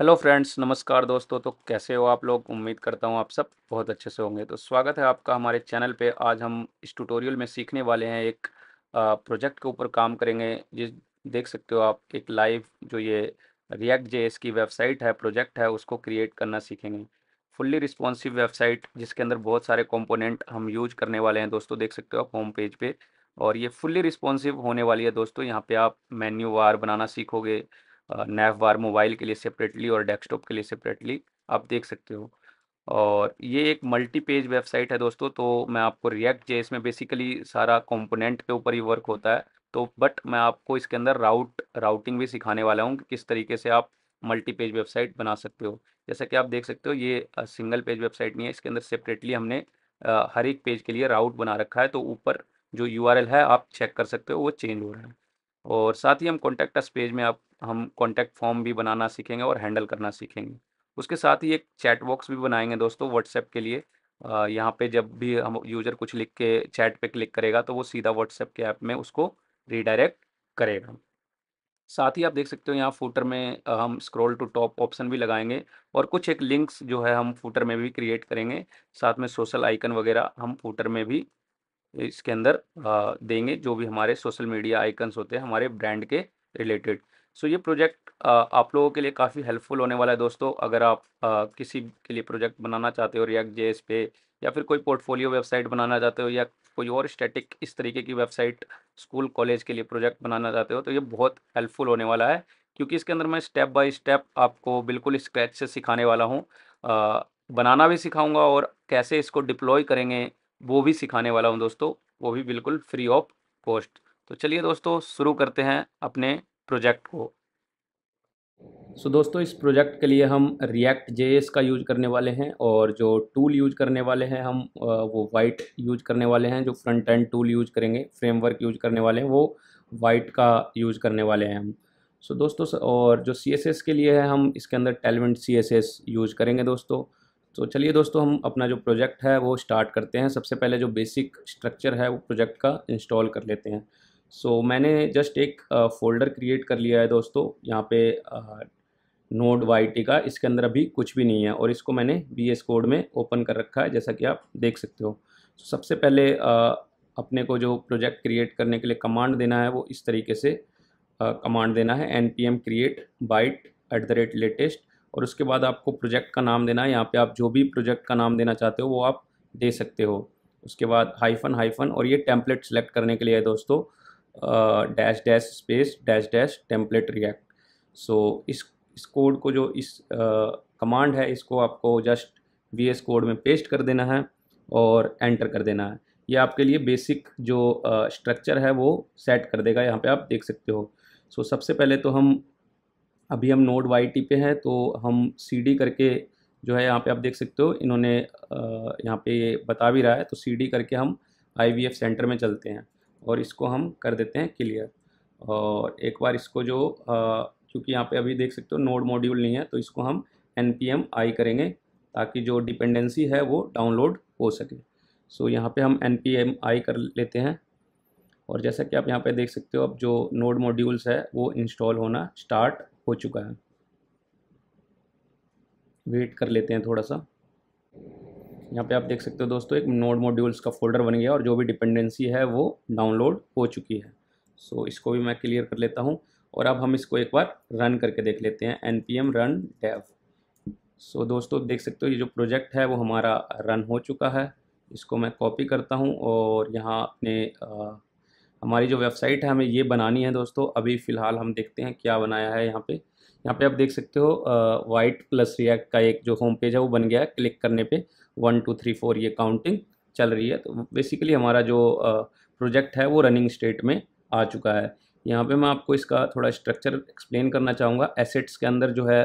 Hello friends नमस्कार दोस्तों तो कैसे हो आप लोग उम्मीद करता हूँ आप सब बहुत अच्छे से होंगे तो स्वागत है आपका हमारे चैनल पे आज हम इस ट्यूटोरियल में सीखने वाले हैं एक प्रोजेक्ट के ऊपर काम करेंगे जिस देख सकते हो आप एक लाइव जो ये रिएक्ट जे की वेबसाइट है प्रोजेक्ट है उसको क्रिएट करना सीखेंगे फुल्ली रिस्पॉन्सिव वेबसाइट जिसके अंदर बहुत सारे कॉम्पोनेंट हम यूज करने वाले हैं दोस्तों देख सकते हो आप होम पेज पर और ये फुल्ली रिस्पॉन्सिव होने वाली है दोस्तों यहाँ पर आप मेन्यू वार बनाना सीखोगे नैफ बार मोबाइल के लिए सेपरेटली और डेस्कटॉप के लिए सेपरेटली आप देख सकते हो और ये एक मल्टी पेज वेबसाइट है दोस्तों तो मैं आपको रिएक्ट जे इसमें बेसिकली सारा कंपोनेंट के ऊपर ही वर्क होता है तो बट मैं आपको इसके अंदर राउट राउटिंग भी सिखाने वाला हूँ कि किस तरीके से आप मल्टी पेज वेबसाइट बना सकते हो जैसा कि आप देख सकते हो ये सिंगल पेज वेबसाइट नहीं है इसके अंदर सेपरेटली हमने हर एक पेज के लिए राउट बना रखा है तो ऊपर जो यू है आप चेक कर सकते हो वो चेंज हो रहा है और साथ ही हम कॉन्टैक्ट अस पेज में आप हम कॉन्टैक्ट फॉर्म भी बनाना सीखेंगे और हैंडल करना सीखेंगे उसके साथ ही एक चैट बॉक्स भी बनाएंगे दोस्तों व्हाट्सएप के लिए यहाँ पे जब भी हम यूज़र कुछ लिख के चैट पे क्लिक करेगा तो वो सीधा व्हाट्सएप के ऐप में उसको रीडायरेक्ट करेगा साथ ही आप देख सकते हो यहाँ फूटर में हम स्क्रॉल टू टॉप ऑप्शन भी लगाएंगे और कुछ एक लिंक्स जो है हम फूटर में भी क्रिएट करेंगे साथ में सोशल आइकन वगैरह हम फूटर में भी इसके अंदर देंगे जो भी हमारे सोशल मीडिया आइकन्स होते हैं हमारे ब्रांड के रिलेटेड सो so, ये प्रोजेक्ट आप लोगों के लिए काफ़ी हेल्पफुल होने वाला है दोस्तों अगर आप आ, किसी के लिए प्रोजेक्ट बनाना चाहते हो रिएक्ट जे पे या फिर कोई पोर्टफोलियो वेबसाइट बनाना चाहते हो या कोई और स्टैटिक इस तरीके की वेबसाइट स्कूल कॉलेज के लिए प्रोजेक्ट बनाना चाहते हो तो ये बहुत हेल्पफुल होने वाला है क्योंकि इसके अंदर मैं स्टेप बाय स्टेप आपको बिल्कुल स्क्रैच से सिखाने वाला हूँ बनाना भी सिखाऊंगा और कैसे इसको डिप्लॉय करेंगे वो भी सिखाने वाला हूँ दोस्तों वो भी बिल्कुल फ्री ऑफ कॉस्ट तो चलिए दोस्तों शुरू करते हैं अपने प्रोजेक्ट को सो so, दोस्तों इस प्रोजेक्ट के लिए हम रिएक्ट जे का यूज करने वाले हैं और जो टूल यूज करने वाले हैं हम वो वाइट यूज करने वाले हैं जो फ्रंट एंड टूल यूज करेंगे फ्रेमवर्क यूज करने वाले हैं वो वाइट का यूज करने वाले हैं हम सो so, दोस्तों और जो सी के लिए है हम इसके अंदर टैलेंट सी यूज करेंगे दोस्तों तो चलिए दोस्तों हम अपना जो प्रोजेक्ट है वो स्टार्ट करते हैं सबसे पहले जो बेसिक स्ट्रक्चर है वो प्रोजेक्ट का इंस्टॉल कर लेते हैं सो so, मैंने जस्ट एक फ़ोल्डर क्रिएट कर लिया है दोस्तों यहाँ पे नोड वाई का इसके अंदर अभी कुछ भी नहीं है और इसको मैंने बी एस कोड में ओपन कर रखा है जैसा कि आप देख सकते हो so, सबसे पहले आ, अपने को जो प्रोजेक्ट क्रिएट करने के लिए कमांड देना है वो इस तरीके से आ, कमांड देना है N P M create vite at the rate latest और उसके बाद आपको प्रोजेक्ट का नाम देना है यहाँ पे आप जो भी प्रोजेक्ट का नाम देना चाहते हो वो आप दे सकते हो उसके बाद हाइफन हाइफन और ये टेम्पलेट सेलेक्ट करने के लिए है दोस्तों dash dash space dash dash template react so इस इस कोड को जो इस कमांड uh, है इसको आपको जस्ट वी एस कोड में पेस्ट कर देना है और एंटर कर देना है ये आपके लिए बेसिक जो स्ट्रक्चर uh, है वो सेट कर देगा यहाँ पे आप देख सकते हो सो so, सबसे पहले तो हम अभी हम नोड वाई टी पे हैं तो हम सी डी करके जो है यहाँ पे आप देख सकते हो इन्होंने यहाँ पे ये बता भी रहा है तो सी डी करके हम आई वी एफ सेंटर में चलते हैं और इसको हम कर देते हैं क्लियर और एक बार इसको जो क्योंकि यहाँ पे अभी देख सकते हो नोड मॉड्यूल नहीं है तो इसको हम एन पी एम आई करेंगे ताकि जो डिपेंडेंसी है वो डाउनलोड हो सके सो so, यहाँ पे हम एन पी एम आई कर लेते हैं और जैसा कि आप यहाँ पे देख सकते हो अब जो नोड मॉड्यूल्स है वो इंस्टॉल होना स्टार्ट हो चुका है वेट कर लेते हैं थोड़ा सा यहाँ पे आप देख सकते हो दोस्तों एक नोड मॉड्यूल्स का फोल्डर बन गया और जो भी डिपेंडेंसी है वो डाउनलोड हो चुकी है सो so, इसको भी मैं क्लियर कर लेता हूँ और अब हम इसको एक बार रन करके देख लेते हैं N P M run dev so दोस्तों देख सकते हो ये जो प्रोजेक्ट है वो हमारा रन हो चुका है इसको मैं कॉपी करता हूँ और यहाँ अपने हमारी जो वेबसाइट है हमें ये बनानी है दोस्तों अभी फ़िलहाल हम देखते हैं क्या बनाया है यहाँ पे यहाँ पे आप देख सकते हो वाइट प्लस रिएक्ट का एक जो होम पेज है वो बन गया है क्लिक करने पे वन टू थ्री फोर ये काउंटिंग चल रही है तो बेसिकली हमारा जो प्रोजेक्ट है वो रनिंग स्टेट में आ चुका है यहाँ पर मैं आपको इसका थोड़ा स्ट्रक्चर एक्सप्लेन करना चाहूँगा एसेट्स के अंदर जो है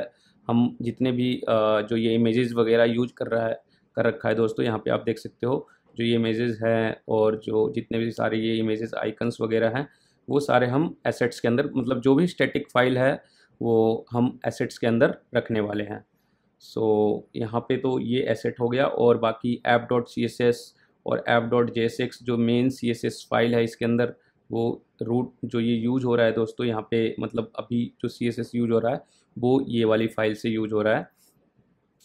हम जितने भी जो ये इमेज वगैरह यूज कर रहा है कर रखा है दोस्तों यहाँ पर आप देख सकते हो जो ये इमेजेस हैं और जो जितने भी सारे ये इमेजेस आइकन्स वगैरह हैं वो सारे हम एसेट्स के अंदर मतलब जो भी स्टैटिक फाइल है वो हम एसेट्स के अंदर रखने वाले हैं सो so, यहाँ पे तो ये एसेट हो गया और बाकी app dot C S S और app dot J S X जो main C S S file है इसके अंदर वो रूट जो ये यूज हो रहा है दोस्तों यहाँ पे मतलब अभी जो सी एस एस यूज हो रहा है वो ये वाली फाइल से यूज हो रहा है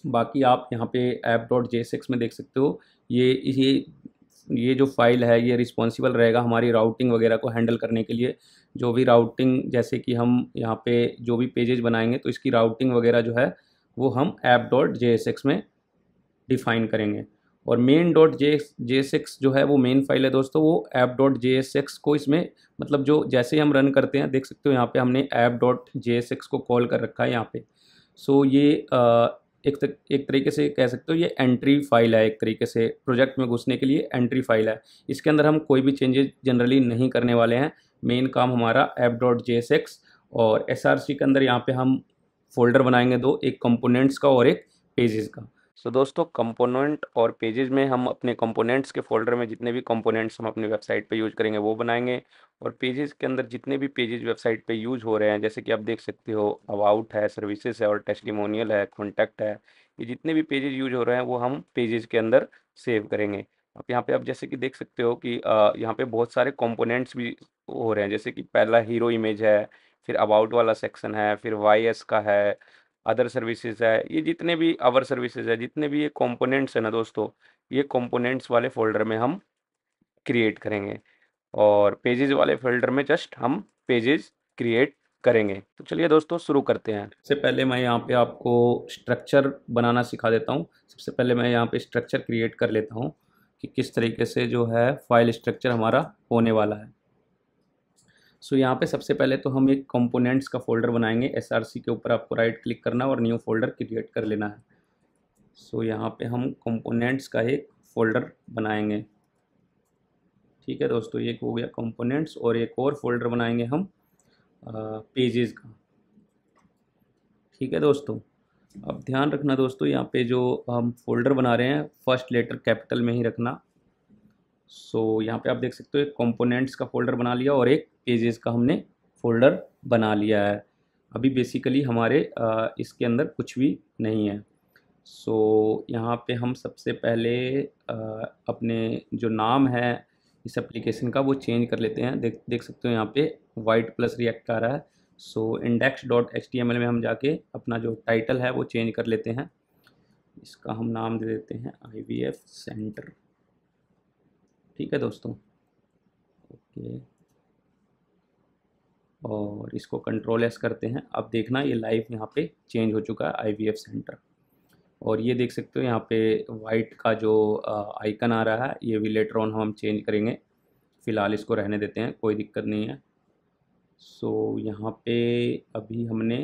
बाकी आप यहाँ पे ऐप डॉट जे सिक्स में देख सकते हो ये ये ये जो फाइल है ये रिस्पॉन्सिबल रहेगा हमारी राउटिंग वगैरह को हैंडल करने के लिए जो भी राउटिंग जैसे कि हम यहाँ पे जो भी पेजेज बनाएंगे तो इसकी राउटिंग वगैरह जो है वो हम ऐप डॉट जे सिक्स में डिफाइन करेंगे और main dot J J six जो है वो मेन फाइल है दोस्तों वो ऐप डॉट जे सिक्स को इसमें मतलब जो जैसे ही हम रन करते हैं देख सकते हो यहाँ पे हमने ऐप डॉट जे सिक्स को कॉल कर रखा है यहाँ पे सो so, ये एक तर, एक तरीके से कह सकते हो ये एंट्री फाइल है एक तरीके से प्रोजेक्ट में घुसने के लिए एंट्री फाइल है इसके अंदर हम कोई भी चेंजेस जनरली नहीं करने वाले हैं मेन काम हमारा app dot J S X और एस आर सी के अंदर यहाँ पे हम फोल्डर बनाएंगे दो एक कंपोनेंट्स का और एक पेजेस का सो so, दोस्तों कंपोनेंट और पेजेज में हम अपने कंपोनेंट्स के फोल्डर में जितने भी कंपोनेंट्स हम अपनी वेबसाइट पे यूज करेंगे वो बनाएंगे और पेजेस के अंदर जितने भी पेजेज वेबसाइट पे यूज हो रहे हैं जैसे कि आप देख सकते हो अबाउट है सर्विसेज है और टेस्टिमोनियल है कॉन्टैक्ट है ये जितने भी पेजेज यूज हो रहे हैं वो हम पेजेज के अंदर सेव करेंगे अब यहाँ पे आप जैसे कि देख सकते हो कि यहाँ पे बहुत सारे कॉम्पोनेंट्स भी हो रहे हैं जैसे कि पहला हीरो इमेज है फिर अबाउट वाला सेक्शन है फिर वाई एस का है अदर सर्विसेज है ये जितने भी अवर सर्विसेज है जितने भी ये कंपोनेंट्स है ना दोस्तों ये कंपोनेंट्स वाले फोल्डर में हम क्रिएट करेंगे और पेजेस वाले फोल्डर में जस्ट हम पेजेस क्रिएट करेंगे तो चलिए दोस्तों शुरू करते हैं सबसे पहले मैं यहाँ पे आपको स्ट्रक्चर बनाना सिखा देता हूँ सबसे पहले मैं यहाँ पे स्ट्रक्चर क्रिएट कर लेता हूँ कि किस तरीके से जो है फाइल स्ट्रक्चर हमारा होने वाला है सो so, यहाँ पे सबसे पहले तो हम एक कंपोनेंट्स का फोल्डर बनाएंगे एस के ऊपर आपको राइट क्लिक करना और न्यू फोल्डर क्रिएट कर लेना है सो so, यहाँ पे हम कंपोनेंट्स का एक फोल्डर बनाएंगे ठीक है दोस्तों एक हो गया कंपोनेंट्स और एक और फोल्डर बनाएंगे हम पेजेस का ठीक है दोस्तों अब ध्यान रखना दोस्तों यहाँ पे जो हम फोल्डर बना रहे हैं फर्स्ट लेटर कैपिटल में ही रखना सो so, यहाँ पे आप देख सकते हो एक कंपोनेंट्स का फ़ोल्डर बना लिया और एक पेजेस का हमने फ़ोल्डर बना लिया है अभी बेसिकली हमारे इसके अंदर कुछ भी नहीं है सो so, यहाँ पे हम सबसे पहले अपने जो नाम है इस एप्लीकेशन का वो चेंज कर लेते हैं देख देख सकते हो यहाँ पे वाइट प्लस रिएक्ट आ रहा है सो इंडेक्स डॉट एच में हम जाके अपना जो टाइटल है वो चेंज कर लेते हैं इसका हम नाम दे देते हैं आई सेंटर ठीक है दोस्तों ओके और इसको कंट्रोल एस करते हैं अब देखना ये लाइव यहाँ पे चेंज हो चुका है आई सेंटर और ये देख सकते हो यहाँ पे वाइट का जो आइकन आ रहा है ये भी लेटर ऑन हम चेंज करेंगे फ़िलहाल इसको रहने देते हैं कोई दिक्कत नहीं है सो so, यहाँ पे अभी हमने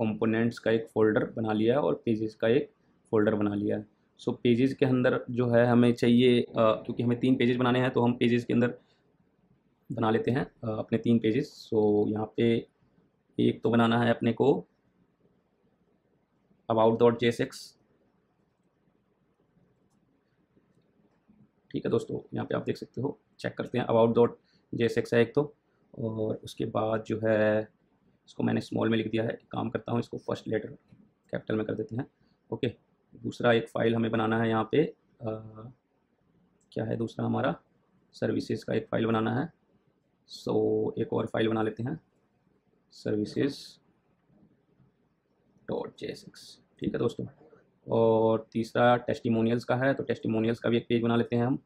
कंपोनेंट्स का एक फ़ोल्डर बना लिया है और पेजेस का एक फ़ोल्डर बना लिया है सो पेजेस के अंदर जो है हमें चाहिए क्योंकि हमें तीन पेजेस बनाने हैं तो हम पेजेस के अंदर बना लेते हैं अपने तीन पेजेस सो यहाँ पे एक तो बनाना है अपने को अबाउट डॉट जे ठीक है दोस्तों यहाँ पे आप देख सकते हो चेक करते हैं अबाउट डॉट जे सिक्स है एक तो और उसके बाद जो है इसको मैंने स्मॉल में लिख दिया है काम करता हूँ इसको फर्स्ट लेटर कैपिटल में कर देते हैं ओके दूसरा एक फ़ाइल हमें बनाना है यहाँ पे आ, क्या है दूसरा हमारा सर्विसेज का एक फ़ाइल बनाना है सो so, एक और फाइल बना लेते हैं सर्विसेज डॉट जे ठीक है दोस्तों और तीसरा टेस्टिमोनियल्स का है तो टेस्टिमोनियल्स का भी एक पेज बना लेते हैं हम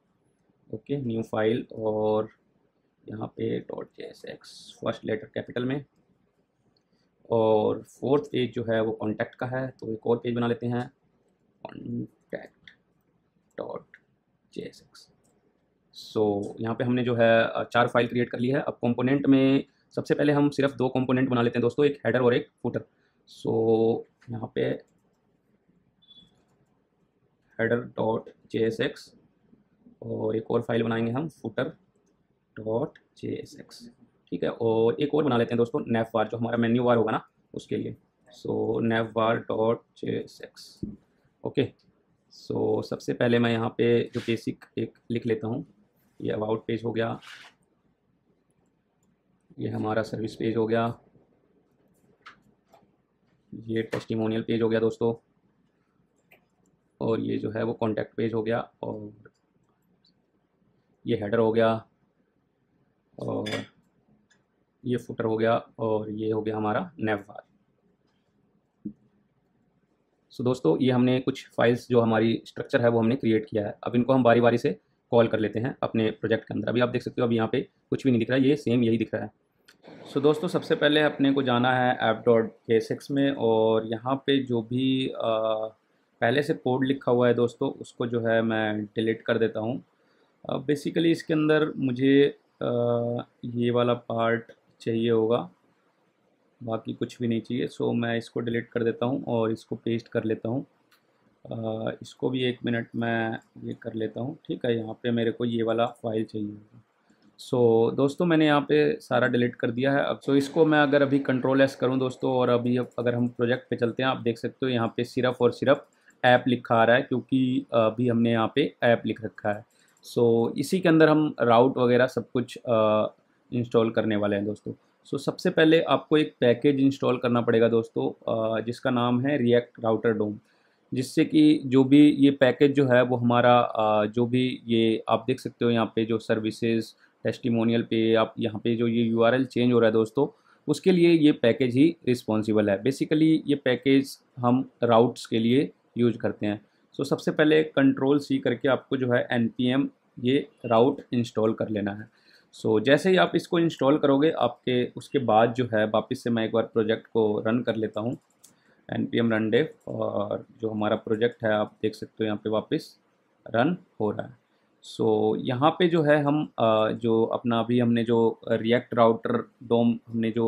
ओके न्यू फाइल और यहाँ पे dot J first letter capital में और फोर्थ पेज जो है वो कॉन्टैक्ट का है तो एक और पेज बना लेते हैं कॉन्टैक्ट डॉट जे सो यहाँ पे हमने जो है चार फाइल क्रिएट कर ली है अब कंपोनेंट में सबसे पहले हम सिर्फ दो कंपोनेंट बना लेते हैं दोस्तों एक हेडर और एक फुटर सो so, यहाँ पे header dot J S X और एक और फाइल बनाएंगे हम footer dot J S X ठीक है और एक और बना लेते हैं दोस्तों नेफ वार जो हमारा मेन्यू वार होगा ना उसके लिए so navbar dot J S X okay so सबसे पहले मैं यहाँ पे जो बेसिक एक लिख लेता हूँ ये अबाउट पेज हो गया ये हमारा सर्विस पेज हो गया ये टेस्टिमोनियल पेज हो गया दोस्तों और ये जो है वो कॉन्टैक्ट पेज हो गया और ये हेडर हो गया और ये फुटर हो गया और ये हो गया हमारा नेव बार सो so, दोस्तों ये हमने कुछ फाइल्स जो हमारी स्ट्रक्चर है वो हमने क्रिएट किया है अब इनको हम बारी बारी से कॉल कर लेते हैं अपने प्रोजेक्ट के अंदर अभी आप देख सकते हो अभी यहाँ पे कुछ भी नहीं दिख रहा है ये सेम यही दिख रहा है सो so, दोस्तों सबसे पहले अपने को जाना है ऐप डॉट के सिक्स में और यहाँ पे जो भी आ, पहले से कोड लिखा हुआ है दोस्तों उसको जो है मैं डिलीट कर देता हूँ बेसिकली इसके अंदर मुझे आ, ये वाला पार्ट चाहिए होगा बाकी कुछ भी नहीं चाहिए सो मैं इसको डिलीट कर देता हूँ और इसको पेस्ट कर लेता हूँ इसको भी एक मिनट मैं ये कर लेता हूँ ठीक है यहाँ पे मेरे को ये वाला फाइल चाहिए होगा सो so, दोस्तों मैंने यहाँ पे सारा डिलीट कर दिया है अब सो so, इसको मैं अगर अभी कंट्रोल एस करूँ दोस्तों और अभी अगर हम प्रोजेक्ट पे चलते हैं आप देख सकते हो यहाँ पे सिर्फ और सिर्फ ऐप लिखा आ रहा है क्योंकि अभी हमने यहाँ पर ऐप लिख रखा है सो so, इसी के अंदर हम राउट वगैरह सब कुछ इंस्टॉल करने वाले हैं दोस्तों सो so, सबसे पहले आपको एक पैकेज इंस्टॉल करना पड़ेगा दोस्तों जिसका नाम है रिएक्ट राउटर डोम जिससे कि जो भी ये पैकेज जो है वो हमारा जो भी ये आप देख सकते हो यहाँ पे जो सर्विसेज टेस्टिमोनियल पे आप यहाँ पे जो ये यू चेंज हो रहा है दोस्तों उसके लिए ये पैकेज ही रिस्पॉन्सिबल है बेसिकली ये पैकेज हम राउट्स के लिए यूज करते हैं सो so, सबसे पहले कंट्रोल सी करके आपको जो है एन ये राउट इंस्टॉल कर लेना है सो so, जैसे ही आप इसको इंस्टॉल करोगे आपके उसके बाद जो है वापस से मैं एक बार प्रोजेक्ट को रन कर लेता हूँ N P M run dev और जो हमारा प्रोजेक्ट है आप देख सकते हो यहाँ पे वापस रन हो रहा है सो so, यहाँ पे जो है हम जो अपना अभी हमने जो रिएक्ट राउटर डोम हमने जो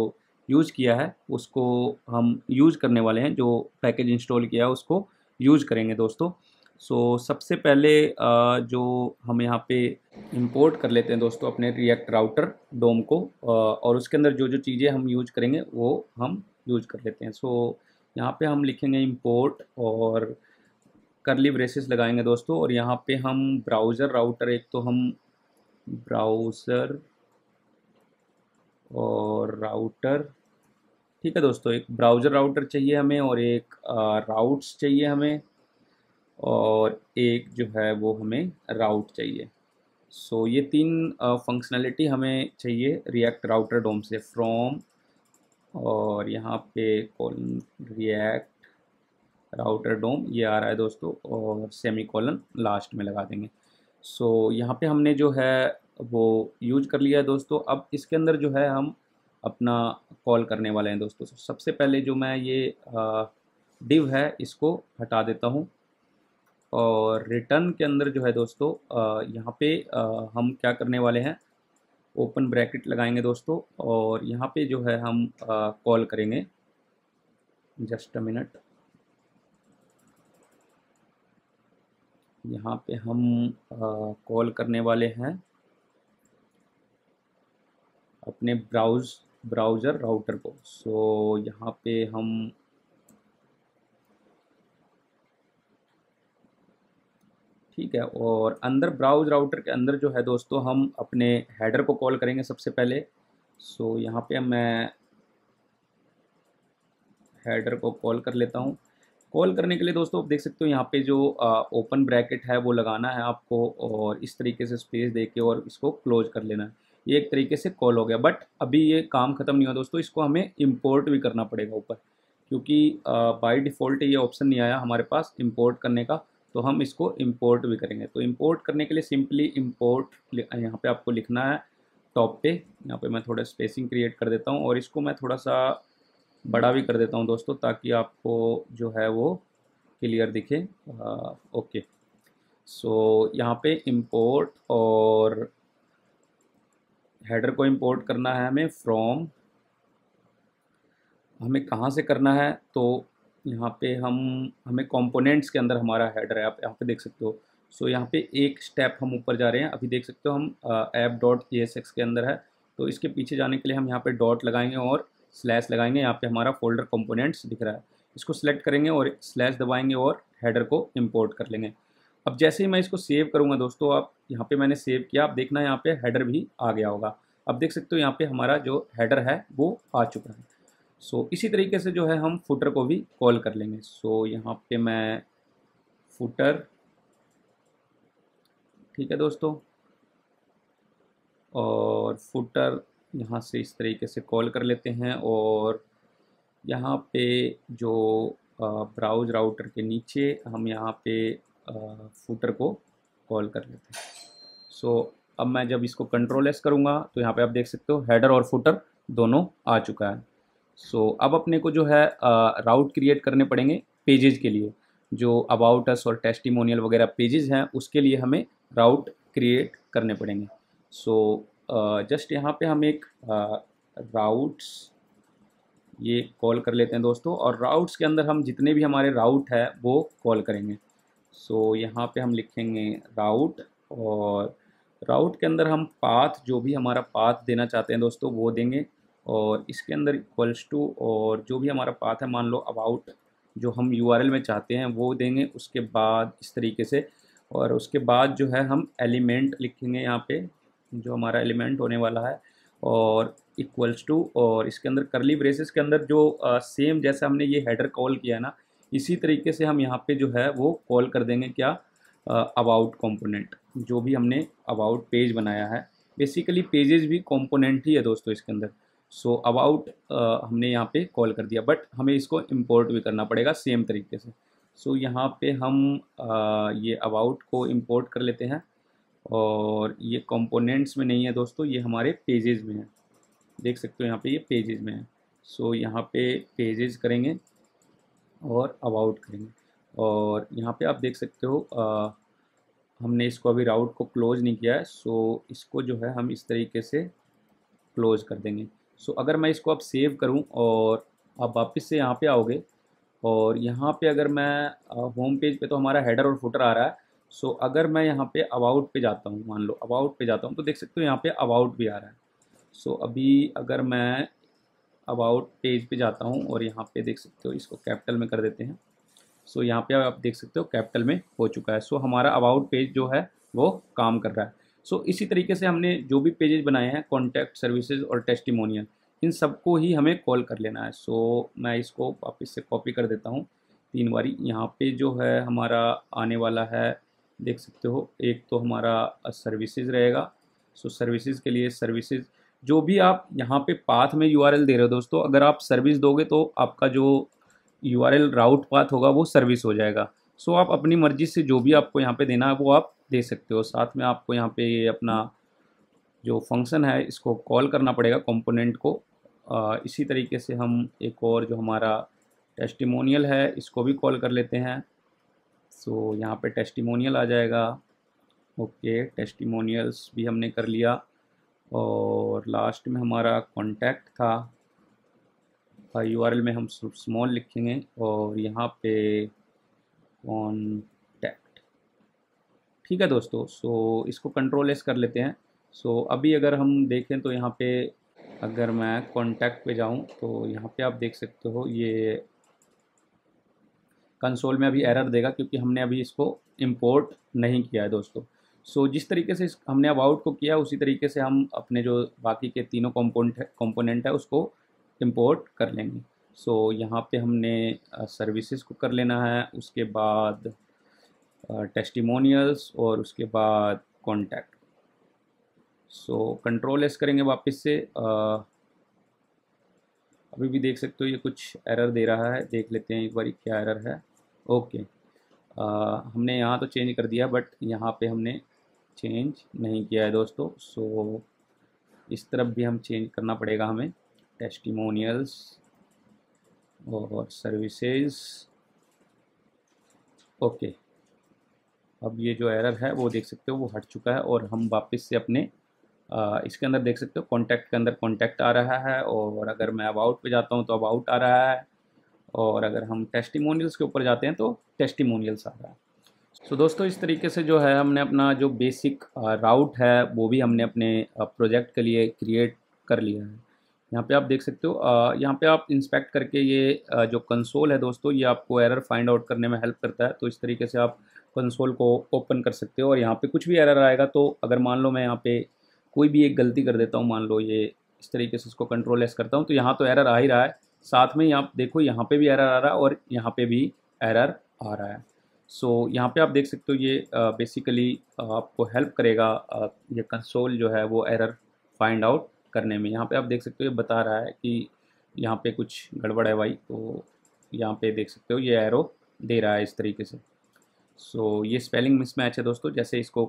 यूज़ किया है उसको हम यूज़ करने वाले हैं जो पैकेज इंस्टॉल किया है उसको यूज़ करेंगे दोस्तों सो so, सबसे पहले जो हम यहाँ पे इंपोर्ट कर लेते हैं दोस्तों अपने रिएक्ट राउटर डोम को और उसके अंदर जो जो चीज़ें हम यूज करेंगे वो हम यूज कर लेते हैं सो so, यहाँ पे हम लिखेंगे इंपोर्ट और करली ब्रेसेस लगाएंगे दोस्तों और यहाँ पे हम ब्राउज़र राउटर एक तो हम ब्राउज़र और राउटर ठीक है दोस्तों एक ब्राउज़र राउटर चाहिए हमें और एक राउट्स चाहिए हमें और एक जो है वो हमें राउट चाहिए सो so, ये तीन फंक्शनलिटी हमें चाहिए रिएक्ट राउटर डोम से फ्रॉम और यहाँ पे कॉलन रिएक्ट राउटर डोम ये आ रहा है दोस्तों और सेमी कॉलन लास्ट में लगा देंगे सो so, यहाँ पे हमने जो है वो यूज कर लिया है दोस्तों अब इसके अंदर जो है हम अपना कॉल करने वाले हैं दोस्तों सबसे पहले जो मैं ये डिव है इसको हटा देता हूँ और रिटर्न के अंदर जो है दोस्तों यहाँ पे हम क्या करने वाले हैं ओपन ब्रैकेट लगाएंगे दोस्तों और यहाँ पे जो है हम कॉल करेंगे जस्ट अ मिनट यहाँ पे हम कॉल करने वाले हैं अपने ब्राउज ब्राउज़र राउटर को सो so, यहाँ पे हम ठीक है और अंदर ब्राउज राउटर के अंदर जो है दोस्तों हम अपने हेडर को कॉल करेंगे सबसे पहले सो so, यहाँ पे मैं हेडर को कॉल कर लेता हूँ कॉल करने के लिए दोस्तों आप देख सकते हो यहाँ पे जो ओपन ब्रैकेट है वो लगाना है आपको और इस तरीके से स्पेस दे के और इसको क्लोज कर लेना है ये एक तरीके से कॉल हो गया बट अभी ये काम ख़त्म नहीं हुआ दोस्तों इसको हमें इम्पोर्ट भी करना पड़ेगा ऊपर क्योंकि बाई डिफ़ॉल्ट ये ऑप्शन नहीं आया हमारे पास इम्पोर्ट करने का तो हम इसको इम्पोर्ट भी करेंगे तो इम्पोर्ट करने के लिए सिंपली इम्पोर्ट यहाँ पे आपको लिखना है टॉप पे यहाँ पे मैं थोड़ा स्पेसिंग क्रिएट कर देता हूँ और इसको मैं थोड़ा सा बड़ा भी कर देता हूँ दोस्तों ताकि आपको जो है वो क्लियर दिखे ओके सो यहाँ पे इम्पोर्ट और हेडर को इम्पोर्ट करना है हमें फ्रॉम हमें कहाँ से करना है तो यहाँ पे हम हमें कंपोनेंट्स के अंदर हमारा हेडर है आप यहाँ पे देख सकते हो सो so, यहाँ पे एक स्टेप हम ऊपर जा रहे हैं अभी देख सकते हो हम app dot G S X के अंदर है तो इसके पीछे जाने के लिए हम यहाँ पे डॉट लगाएंगे और स्लैश लगाएंगे यहाँ पे हमारा फोल्डर कंपोनेंट्स दिख रहा है इसको सिलेक्ट करेंगे और स्लैश दबाएंगे और हेडर को इम्पोर्ट कर लेंगे अब जैसे ही मैं इसको सेव करूँगा दोस्तों आप यहाँ पर मैंने सेव किया आप देखना यहाँ पर हैडर भी आ गया होगा अब देख सकते हो यहाँ पर हमारा जो हैडर है वो आ चुका है सो so, इसी तरीके से जो है हम फुटर को भी कॉल कर लेंगे सो so, यहाँ पे मैं फुटर ठीक है दोस्तों और फुटर यहाँ से इस तरीके से कॉल कर लेते हैं और यहाँ पे जो ब्राउज राउटर के नीचे हम यहाँ पे फुटर को कॉल कर लेते हैं सो so, अब मैं जब इसको कंट्रोल एस करूँगा तो यहाँ पे आप देख सकते हो हेडर और फुटर दोनों आ चुका है सो so, अब अपने को जो है राउट uh, क्रिएट करने पड़ेंगे पेजेज के लिए जो अबाउट अस और टेस्टिमोनियल वगैरह पेजेज हैं उसके लिए हमें राउट क्रिएट करने पड़ेंगे सो so, जस्ट uh, यहाँ पे हम एक राउट्स uh, ये कॉल कर लेते हैं दोस्तों और राउट्स के अंदर हम जितने भी हमारे राउट है वो कॉल करेंगे सो so, यहाँ पे हम लिखेंगे राउट और राउट के अंदर हम पाथ जो भी हमारा पाथ देना चाहते हैं दोस्तों वो देंगे और इसके अंदर इक्वल्स टू और जो भी हमारा पाथ है मान लो अबाउट जो हम यू में चाहते हैं वो देंगे उसके बाद इस तरीके से और उसके बाद जो है हम एलिमेंट लिखेंगे यहाँ पे जो हमारा एलिमेंट होने वाला है और इक्वल्स टू और इसके अंदर करली ब्रेसेस के अंदर जो सेम जैसे हमने ये हेडर कॉल किया ना इसी तरीके से हम यहाँ पे जो है वो कॉल कर देंगे क्या अबाउट कंपोनेंट जो भी हमने अबाउट पेज बनाया है बेसिकली पेजेस भी कंपोनेंट ही है दोस्तों इसके अंदर सो so, अबाउट uh, हमने यहाँ पे कॉल कर दिया बट हमें इसको इम्पोर्ट भी करना पड़ेगा सेम तरीके से सो so, यहाँ पे हम uh, ये अबाउट को इम्पोर्ट कर लेते हैं और ये कंपोनेंट्स में नहीं है दोस्तों ये हमारे पेजेस में है देख सकते हो यहाँ पे ये पेजेस में है सो so, यहाँ पे पेजेस करेंगे और अबाउट करेंगे और यहाँ पे आप देख सकते हो uh, हमने इसको अभी राउट को क्लोज नहीं किया है सो इसको जो है हम इस तरीके से क्लोज कर देंगे सो so, अगर मैं इसको अब सेव करूँ और आप वापस से यहाँ पे आओगे और यहाँ पे अगर मैं होम पेज पे तो हमारा हेडर और फुटर आ रहा है सो so, अगर मैं यहाँ पे अबाउट पे जाता हूँ मान लो अबाउट पे जाता हूँ तो देख सकते हो यहाँ पे अबाउट भी आ रहा है सो so, अभी अगर मैं अबाउट पेज पे जाता हूँ और यहाँ पे देख सकते हो इसको कैपिटल में कर देते हैं सो so, यहाँ पे आप देख सकते हो कैपिटल में हो चुका है सो so, हमारा अबाउट पेज जो है वो काम कर रहा है सो so, इसी तरीके से हमने जो भी पेजेज बनाए हैं कॉन्टैक्ट सर्विसेज और टेस्टिमोनियल इन सबको ही हमें कॉल कर लेना है सो so, मैं इसको वापस से कॉपी कर देता हूँ तीन बारी यहाँ पे जो है हमारा आने वाला है देख सकते हो एक तो हमारा सर्विसेज रहेगा सो so, सर्विसेज के लिए सर्विसेज जो भी आप यहाँ पे पाथ में यू दे रहे हो दोस्तों अगर आप सर्विस दोगे तो आपका जो यू राउट पाथ होगा वो सर्विस हो जाएगा सो so, आप अपनी मर्ज़ी से जो भी आपको यहाँ पे देना है वो आप दे सकते हो साथ में आपको यहाँ पे ये अपना जो फंक्शन है इसको कॉल करना पड़ेगा कंपोनेंट को आ, इसी तरीके से हम एक और जो हमारा टेस्टिमोनियल है इसको भी कॉल कर लेते हैं सो यहाँ पे टेस्टिमोनियल आ जाएगा ओके टेस्टिमोनियल्स भी हमने कर लिया और लास्ट में हमारा कॉन्टैक्ट था यू में हम स्मॉल लिखेंगे और यहाँ पे कॉन ठीक है दोस्तों सो इसको कंट्रोल एस कर लेते हैं सो अभी अगर हम देखें तो यहाँ पे अगर मैं कॉन्टैक्ट पे जाऊँ तो यहाँ पे आप देख सकते हो ये कंसोल में अभी एरर देगा क्योंकि हमने अभी इसको इम्पोर्ट नहीं किया है दोस्तों सो so, जिस तरीके से हमने अब आउट को किया उसी तरीके से हम अपने जो बाकी के तीनों कॉम्पोनेंट है कॉम्पोनेंट है उसको इम्पोर्ट कर लेंगे सो so, यहाँ पे हमने सर्विसेज uh, को कर लेना है उसके बाद टेस्टिमोनियल्स uh, और उसके बाद कॉन्टैक्ट सो कंट्रोल एस करेंगे वापस से uh, अभी भी देख सकते हो ये कुछ एरर दे रहा है देख लेते हैं एक बार क्या एरर है ओके okay. uh, हमने यहाँ तो चेंज कर दिया बट यहाँ पे हमने चेंज नहीं किया है दोस्तों सो so, इस तरफ भी हम चेंज करना पड़ेगा हमें टेस्टिमोनियल्स और सर्विसेज ओके okay. अब ये जो एरर है वो देख सकते हो वो हट चुका है और हम वापस से अपने आ, इसके अंदर देख सकते हो कॉन्टैक्ट के अंदर कॉन्टैक्ट आ रहा है और अगर मैं अब आउट पर जाता हूँ तो अब आउट आ रहा है और अगर हम टेस्टिमोनियल्स के ऊपर जाते हैं तो टेस्टिमोनियल्स आ रहा है सो so, दोस्तों इस तरीके से जो है हमने अपना जो बेसिक राउट है वो भी हमने अपने प्रोजेक्ट के लिए क्रिएट कर लिया है यहाँ पे आप देख सकते हो यहाँ पे आप इंस्पेक्ट करके ये जो कंसोल है दोस्तों ये आपको एरर फाइंड आउट करने में हेल्प करता है तो इस तरीके से आप कंसोल को ओपन कर सकते हो और यहाँ पे कुछ भी एरर आएगा तो अगर मान लो मैं यहाँ पे कोई भी एक गलती कर देता हूँ मान लो ये इस तरीके से इसको कंट्रोल एस करता हूँ तो यहाँ तो एरर आ ही रहा है साथ में यहाँ देखो यहाँ पे भी एरर आ रहा है और यहाँ पे भी एरर आ रहा है सो so, यहाँ पे आप देख सकते हो ये बेसिकली आपको हेल्प करेगा ये कंसोल जो है वो एरर फाइंड आउट करने में यहाँ पे आप देख सकते हो ये बता रहा है कि यहाँ पे कुछ गड़बड़ है भाई तो यहाँ पे देख सकते हो ये एरो दे रहा है इस तरीके से सो so, ये स्पेलिंग मिसमैच है दोस्तों जैसे इसको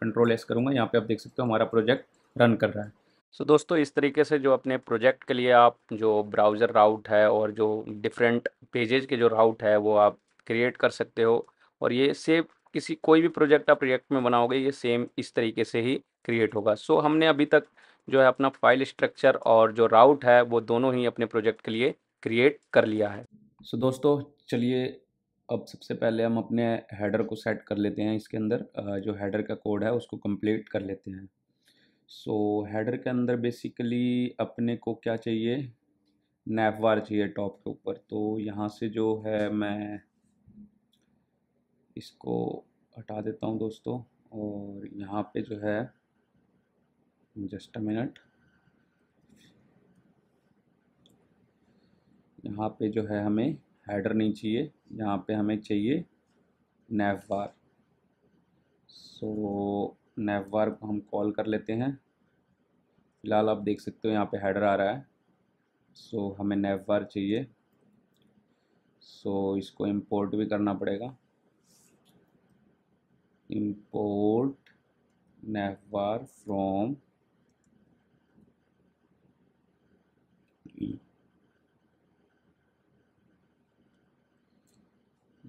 कंट्रोल एस करूँगा यहाँ पे आप देख सकते हो हमारा प्रोजेक्ट रन कर रहा है सो so, दोस्तों इस तरीके से जो अपने प्रोजेक्ट के लिए आप जो ब्राउज़र राउट है और जो डिफरेंट पेजेज के जो राउट है वो आप क्रिएट कर सकते हो और ये सेव किसी कोई भी प्रोजेक्ट आप प्रोजेक्ट में बनाओगे ये सेम इस तरीके से ही क्रिएट होगा सो so, हमने अभी तक जो है अपना फाइल स्ट्रक्चर और जो राउट है वो दोनों ही अपने प्रोजेक्ट के लिए क्रिएट कर लिया है सो so, दोस्तों चलिए अब सबसे पहले हम अपने हेडर को सेट कर लेते हैं इसके अंदर जो हेडर का कोड है उसको कंप्लीट कर लेते हैं सो so, हेडर के अंदर बेसिकली अपने को क्या चाहिए नैप वार चाहिए टॉप के ऊपर तो यहाँ से जो है मैं इसको हटा देता हूँ दोस्तों और यहाँ पे जो है जस्ट अ मिनट यहाँ पे जो है हमें हेडर नहीं चाहिए यहाँ पे हमें चाहिए नेफ बार सो नेफ बार को हम कॉल कर लेते हैं फ़िलहाल आप देख सकते हो यहाँ पे हेडर आ रहा है सो so, हमें नेफ बार चाहिए सो so, इसको इंपोर्ट भी करना पड़ेगा इंपोर्ट नेफ बार फ्रॉम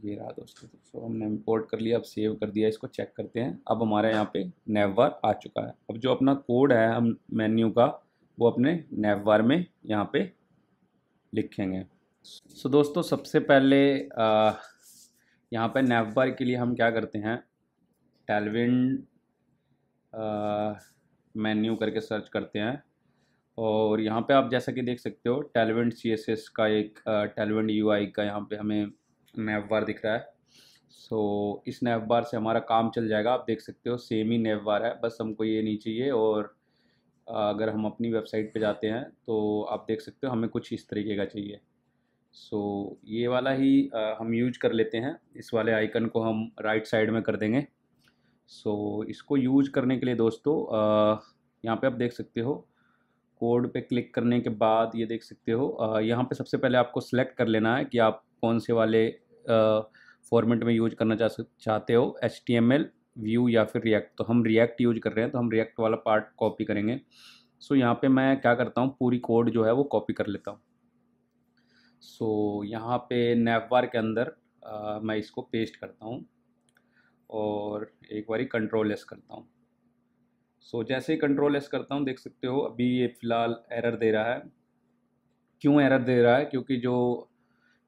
ये रहा दोस्तों दोस्तों हमने इम्पोर्ट कर लिया अब सेव कर दिया इसको चेक करते हैं अब हमारे यहाँ पे नेवबार आ चुका है अब जो अपना कोड है हम मेन्यू का वो अपने नेवबार में यहाँ पे लिखेंगे सो so, दोस्तों सबसे पहले यहाँ पे नेवबार के लिए हम क्या करते हैं टेलविंड मेन्यू करके सर्च करते हैं और यहाँ पे आप जैसा कि देख सकते हो टेलवेंट सी एस एस का एक टेलवेंट यू आई का यहाँ पे हमें नैव बार दिख रहा है सो so, इस नैब बार से हमारा काम चल जाएगा आप देख सकते हो सेम ही नैब बार है बस हमको ये नहीं चाहिए और अगर हम अपनी वेबसाइट पे जाते हैं तो आप देख सकते हो हमें कुछ इस तरीके का चाहिए सो so, ये वाला ही आ, हम यूज कर लेते हैं इस वाले आइकन को हम राइट साइड में कर देंगे सो so, इसको यूज करने के लिए दोस्तों यहाँ पे आप देख सकते हो कोड पे क्लिक करने के बाद ये देख सकते हो यहाँ पे सबसे पहले आपको सेलेक्ट कर लेना है कि आप कौन से वाले फॉर्मेट में यूज करना चाह चाहते हो H T M L view या फिर रिएक्ट तो हम रिएक्ट यूज कर रहे हैं तो हम रिएक्ट वाला पार्ट कॉपी करेंगे सो so, यहाँ पे मैं क्या करता हूँ पूरी कोड जो है वो कॉपी कर लेता हूँ सो so, यहाँ पे नेवबार के अंदर आ, मैं इसको पेस्ट करता हूँ और एक बारी कंट्रोल एस करता हूँ सो so, जैसे ही कंट्रोल एस करता हूँ देख सकते हो अभी ये फ़िलहाल एरर दे रहा है क्यों एरर दे रहा है क्योंकि जो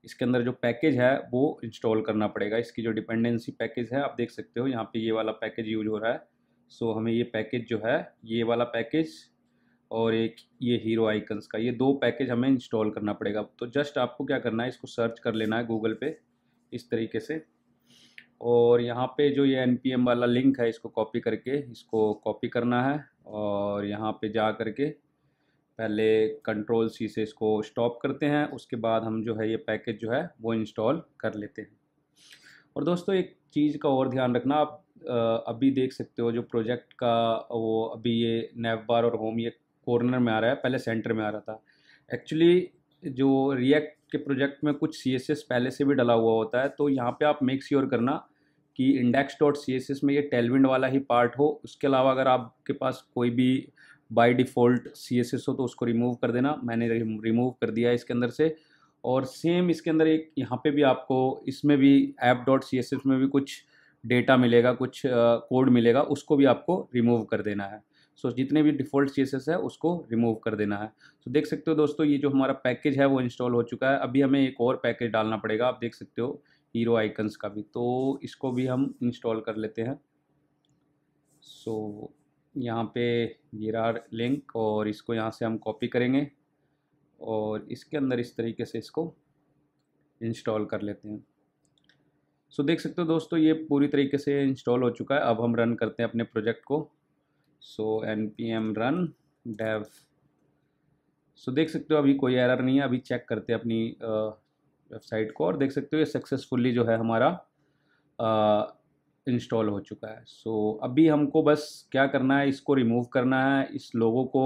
इसके अंदर जो पैकेज है वो इंस्टॉल करना पड़ेगा इसकी जो डिपेंडेंसी पैकेज है आप देख सकते हो यहाँ पे ये वाला पैकेज यूज हो रहा है सो so, हमें ये पैकेज जो है ये वाला पैकेज और एक ये हीरो आइकन्स का ये दो पैकेज हमें इंस्टॉल करना पड़ेगा तो जस्ट आपको क्या करना है इसको सर्च कर लेना है गूगल पे इस तरीके से और यहाँ पे जो ये एन वाला लिंक है इसको कॉपी करके इसको कॉपी करना है और यहाँ पे जा करके पहले कंट्रोल सी से इसको स्टॉप करते हैं उसके बाद हम जो है ये पैकेज जो है वो इंस्टॉल कर लेते हैं और दोस्तों एक चीज़ का और ध्यान रखना आप अभी देख सकते हो जो प्रोजेक्ट का वो अभी ये नेव बार और होम ये कॉर्नर में आ रहा है पहले सेंटर में आ रहा था एक्चुअली जो रिएक्ट के प्रोजेक्ट में कुछ सी पहले से भी डला हुआ होता है तो यहाँ पर आप मेक श्योर करना कि इंडेक्स डॉट सी में ये टेलविंड वाला ही पार्ट हो उसके अलावा अगर आपके पास कोई भी by default C S S हो तो उसको रिमूव कर देना मैंने रिमूव कर दिया इसके अंदर से और सेम इसके अंदर एक यहाँ पे भी आपको इसमें भी app dot C S S में भी कुछ डेटा मिलेगा कुछ कोड uh, मिलेगा उसको भी आपको रिमूव कर देना है सो so, जितने भी डिफ़ॉल्ट सी है उसको रिमूव कर देना है तो so, देख सकते हो दोस्तों ये जो हमारा पैकेज है वो इंस्टॉल हो चुका है अभी हमें एक और पैकेज डालना पड़ेगा आप देख सकते हो हीरो आइकन्स का भी तो इसको भी हम इंस्टॉल कर लेते हैं सो so, यहाँ पे गिरार लिंक और इसको यहाँ से हम कॉपी करेंगे और इसके अंदर इस तरीके से इसको इंस्टॉल कर लेते हैं सो so, देख सकते हो दोस्तों ये पूरी तरीके से इंस्टॉल हो चुका है अब हम रन करते हैं अपने प्रोजेक्ट को so N P M run dev so देख सकते हो अभी कोई एरर नहीं है अभी चेक करते हैं अपनी वेबसाइट को और देख सकते हो ये सक्सेसफुली जो है हमारा इंस्टॉल हो चुका है सो so, अभी हमको बस क्या करना है इसको रिमूव करना है इस लोगों को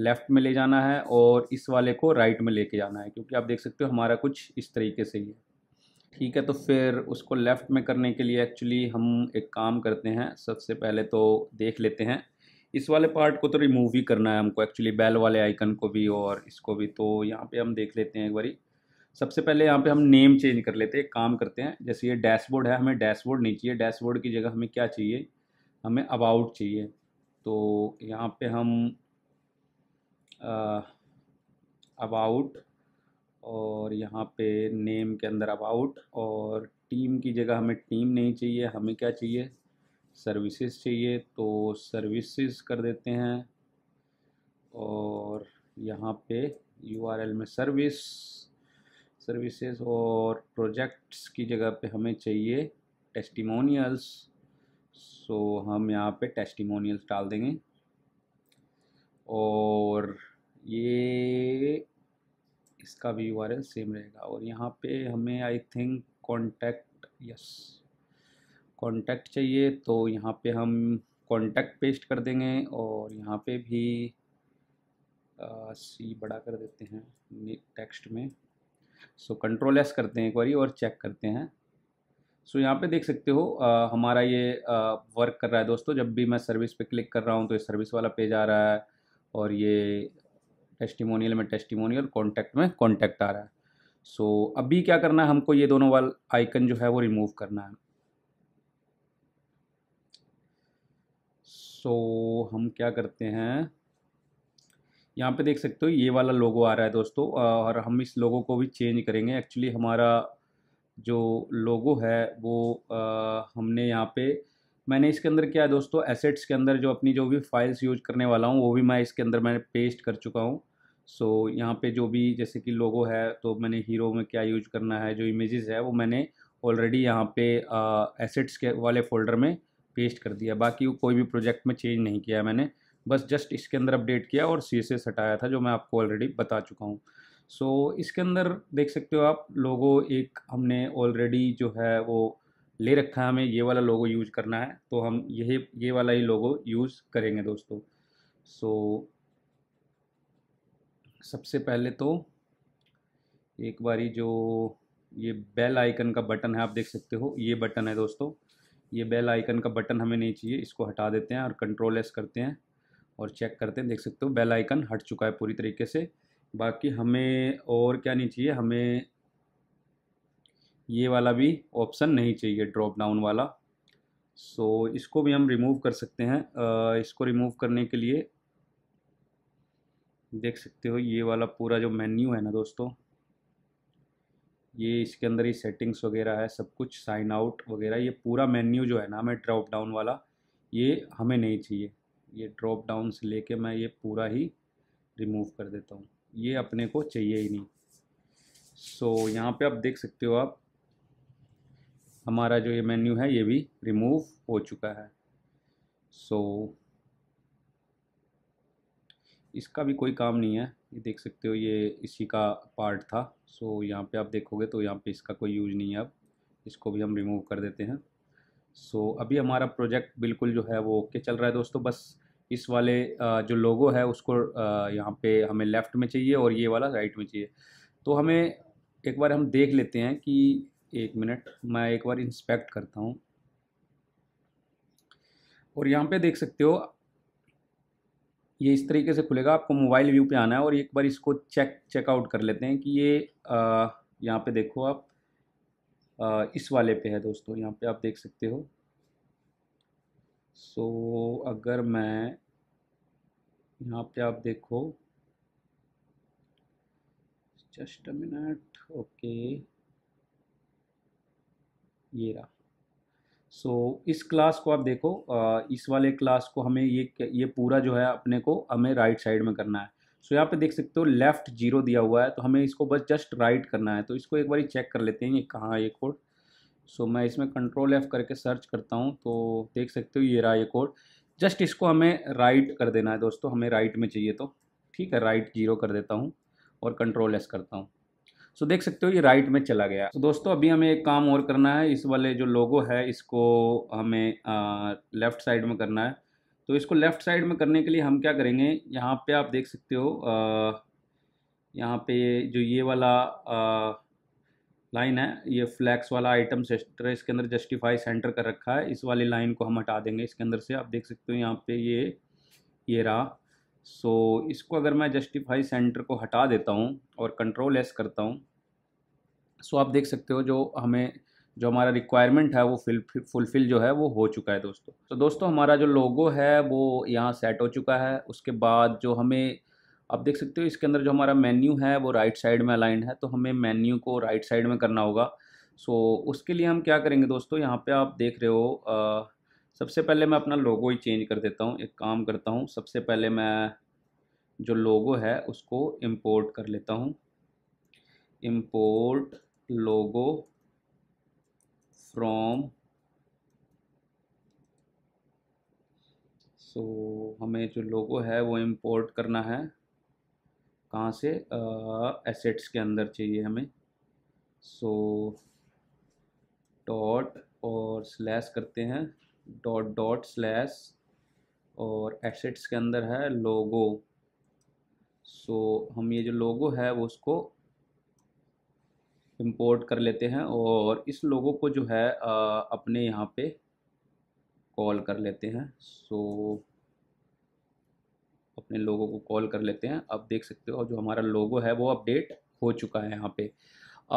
लेफ़्ट में ले जाना है और इस वाले को राइट में लेके जाना है क्योंकि आप देख सकते हो हमारा कुछ इस तरीके से ही है ठीक है तो फिर उसको लेफ़्ट में करने के लिए एक्चुअली हम एक काम करते हैं सबसे पहले तो देख लेते हैं इस वाले पार्ट को तो रिमूव ही करना है हमको एक्चुअली बैल वाले आइकन को भी और इसको भी तो यहाँ पे हम देख लेते हैं एक बारी सबसे पहले यहाँ पे हम नेम चेंज कर लेते हैं काम करते हैं जैसे ये डैशबोर्ड है हमें डैशबोर्ड नहीं चाहिए डैशबोर्ड की जगह हमें क्या चाहिए हमें अबाउट चाहिए तो यहाँ पे हम अबाउट और यहाँ पे नेम के अंदर अबाउट और टीम की जगह हमें टीम नहीं चाहिए हमें क्या चाहिए सर्विसेज चाहिए तो सर्विसेज कर देते हैं और यहाँ पे यूआरएल में सर्विस सर्विसेज और प्रोजेक्ट्स की जगह पे हमें चाहिए टेस्टिमोनियल्स सो हम यहाँ पे टेस्टिमोनियल्स डाल देंगे और ये इसका भी यू सेम रहेगा और यहाँ पे हमें I think contact yes contact चाहिए तो यहाँ पे हम कॉन्टैक्ट पेस्ट कर देंगे और यहाँ पे भी सी बड़ा कर देते हैं टेक्स्ट में सो कंट्रोल एस करते हैं एक बारी और चेक करते हैं सो so, यहाँ पे देख सकते हो आ, हमारा ये आ, वर्क कर रहा है दोस्तों जब भी मैं सर्विस पे क्लिक कर रहा हूँ तो ये सर्विस वाला पेज आ रहा है और ये टेस्टिमोनियल में टेस्टिमोनियल कॉन्टैक्ट में कॉन्टैक्ट आ रहा है सो so, अभी क्या करना है हमको ये दोनों वाल आइकन जो है वो रिमूव करना है सो so, हम क्या करते हैं यहाँ पे देख सकते हो ये वाला लोगो आ रहा है दोस्तों और हम इस लोगो को भी चेंज करेंगे एक्चुअली हमारा जो लोगो है वो आ, हमने यहाँ पे मैंने इसके अंदर क्या है दोस्तों एसेट्स के अंदर जो अपनी जो भी फाइल्स यूज करने वाला हूँ वो भी मैं इसके अंदर मैंने पेस्ट कर चुका हूँ सो so, यहाँ पे जो भी जैसे कि लोगो है तो मैंने हीरो में क्या यूज करना है जो इमेजेस है वो मैंने ऑलरेडी यहाँ पे एसेट्स के वाले फोल्डर में पेस्ट कर दिया बाकी कोई भी प्रोजेक्ट में चेंज नहीं किया मैंने बस जस्ट इसके अंदर अपडेट किया और सी एस हटाया था जो मैं आपको ऑलरेडी बता चुका हूँ सो so, इसके अंदर देख सकते हो आप लोगो एक हमने ऑलरेडी जो है वो ले रखा है हमें ये वाला लोगो यूज़ करना है तो हम यही ये वाला ही लोगो यूज़ करेंगे दोस्तों सो so, सबसे पहले तो एक बारी जो ये बेल आइकन का बटन है आप देख सकते हो ये बटन है दोस्तों ये बेल आइकन का बटन हमें नहीं चाहिए इसको हटा देते हैं और कंट्रोल एस करते हैं और चेक करते हैं देख सकते हो बेल आइकन हट चुका है पूरी तरीके से बाकी हमें और क्या नहीं चाहिए हमें ये वाला भी ऑप्शन नहीं चाहिए ड्रॉप डाउन वाला सो so, इसको भी हम रिमूव कर सकते हैं इसको रिमूव करने के लिए देख सकते हो ये वाला पूरा जो मेन्यू है ना दोस्तों ये इसके अंदर ही सेटिंग्स वगैरह है सब कुछ साइन आउट वगैरह ये पूरा मेन्यू जो है ना हमें ड्रॉप डाउन वाला ये हमें नहीं चाहिए ये ड्रॉप डाउन से लेके मैं ये पूरा ही रिमूव कर देता हूँ ये अपने को चाहिए ही नहीं सो so, यहाँ पे आप देख सकते हो आप हमारा जो ये मेन्यू है ये भी रिमूव हो चुका है सो so, इसका भी कोई काम नहीं है ये देख सकते हो ये इसी का पार्ट था सो so, यहाँ पे आप देखोगे तो यहाँ पे इसका कोई यूज नहीं है अब इसको भी हम रिमूव कर देते हैं सो so, अभी हमारा प्रोजेक्ट बिल्कुल जो है वो ओके चल रहा है दोस्तों बस इस वाले जो लोगो है उसको यहाँ पे हमें लेफ़्ट में चाहिए और ये वाला राइट में चाहिए तो हमें एक बार हम देख लेते हैं कि एक मिनट मैं एक बार इंस्पेक्ट करता हूँ और यहाँ पे देख सकते हो ये इस तरीके से खुलेगा आपको मोबाइल व्यू पे आना है और एक बार इसको चेक चेकआउट कर लेते हैं कि ये यहाँ पे देखो आप इस वाले पे है दोस्तों यहाँ पे आप देख सकते हो सो so, अगर मैं यहाँ पे आप देखो जस्ट अ मिनट ओके ये रहा सो so, इस क्लास को आप देखो इस वाले क्लास को हमें ये ये पूरा जो है अपने को हमें राइट साइड में करना है सो यहाँ पे देख सकते हो लेफ़्ट जीरो दिया हुआ है तो हमें इसको बस जस्ट राइट करना है तो इसको एक बार चेक कर लेते हैं ये कहाँ ये कोड सो मैं इसमें कंट्रोल एफ़ करके सर्च करता हूँ तो देख सकते हो ये रहा ये कोड जस्ट इसको हमें राइट कर देना है दोस्तों हमें राइट में चाहिए तो ठीक है राइट जीरो कर देता हूँ और कंट्रोल एस करता हूँ सो देख सकते हो ये राइट में चला गया तो दोस्तों अभी हमें एक काम और करना है इस वाले जो लोगो है इसको हमें लेफ्ट साइड में करना है तो इसको लेफ़्ट साइड में करने के लिए हम क्या करेंगे यहाँ पे आप देख सकते हो यहाँ पे जो ये वाला लाइन है ये फ्लैक्स वाला आइटम सेक्टर है इसके अंदर जस्टिफाई सेंटर कर रखा है इस वाली लाइन को हम हटा देंगे इसके अंदर से आप देख सकते हो यहाँ पे ये ये रहा सो so, इसको अगर मैं जस्टिफाई सेंटर को हटा देता हूँ और कंट्रोल एस करता हूँ सो so, आप देख सकते हो जो हमें जो हमारा रिक्वायरमेंट है वो फुलफिल जो है वो हो चुका है दोस्तों तो दोस्तों हमारा जो लोगो है वो यहाँ सेट हो चुका है उसके बाद जो हमें आप देख सकते हो इसके अंदर जो हमारा मेन्यू है वो राइट साइड में अलाइंड है तो हमें मेन्यू को राइट साइड में करना होगा सो उसके लिए हम क्या करेंगे दोस्तों यहाँ पर आप देख रहे हो आ, सबसे पहले मैं अपना लोगो ही चेंज कर देता हूँ एक काम करता हूँ सबसे पहले मैं जो लोगो है उसको इम्पोर्ट कर लेता हूँ इम्पोर्ट लोगो फ्रॉम सो हमें जो लोगो है वो इम्पोर्ट करना है कहाँ से एसेट्स uh, के अंदर चाहिए हमें सो so, डॉट और स्लैश करते हैं डॉट डॉट स्लैश और एसेट्स के अंदर है लोगो सो so, हम ये जो लोगो है वो उसको इंपोर्ट कर लेते हैं और इस लोगों को जो है आ, अपने यहाँ पे कॉल कर लेते हैं सो अपने लोगों को कॉल कर लेते हैं अब देख सकते हो जो हमारा लोगो है वो अपडेट हो चुका है यहाँ पे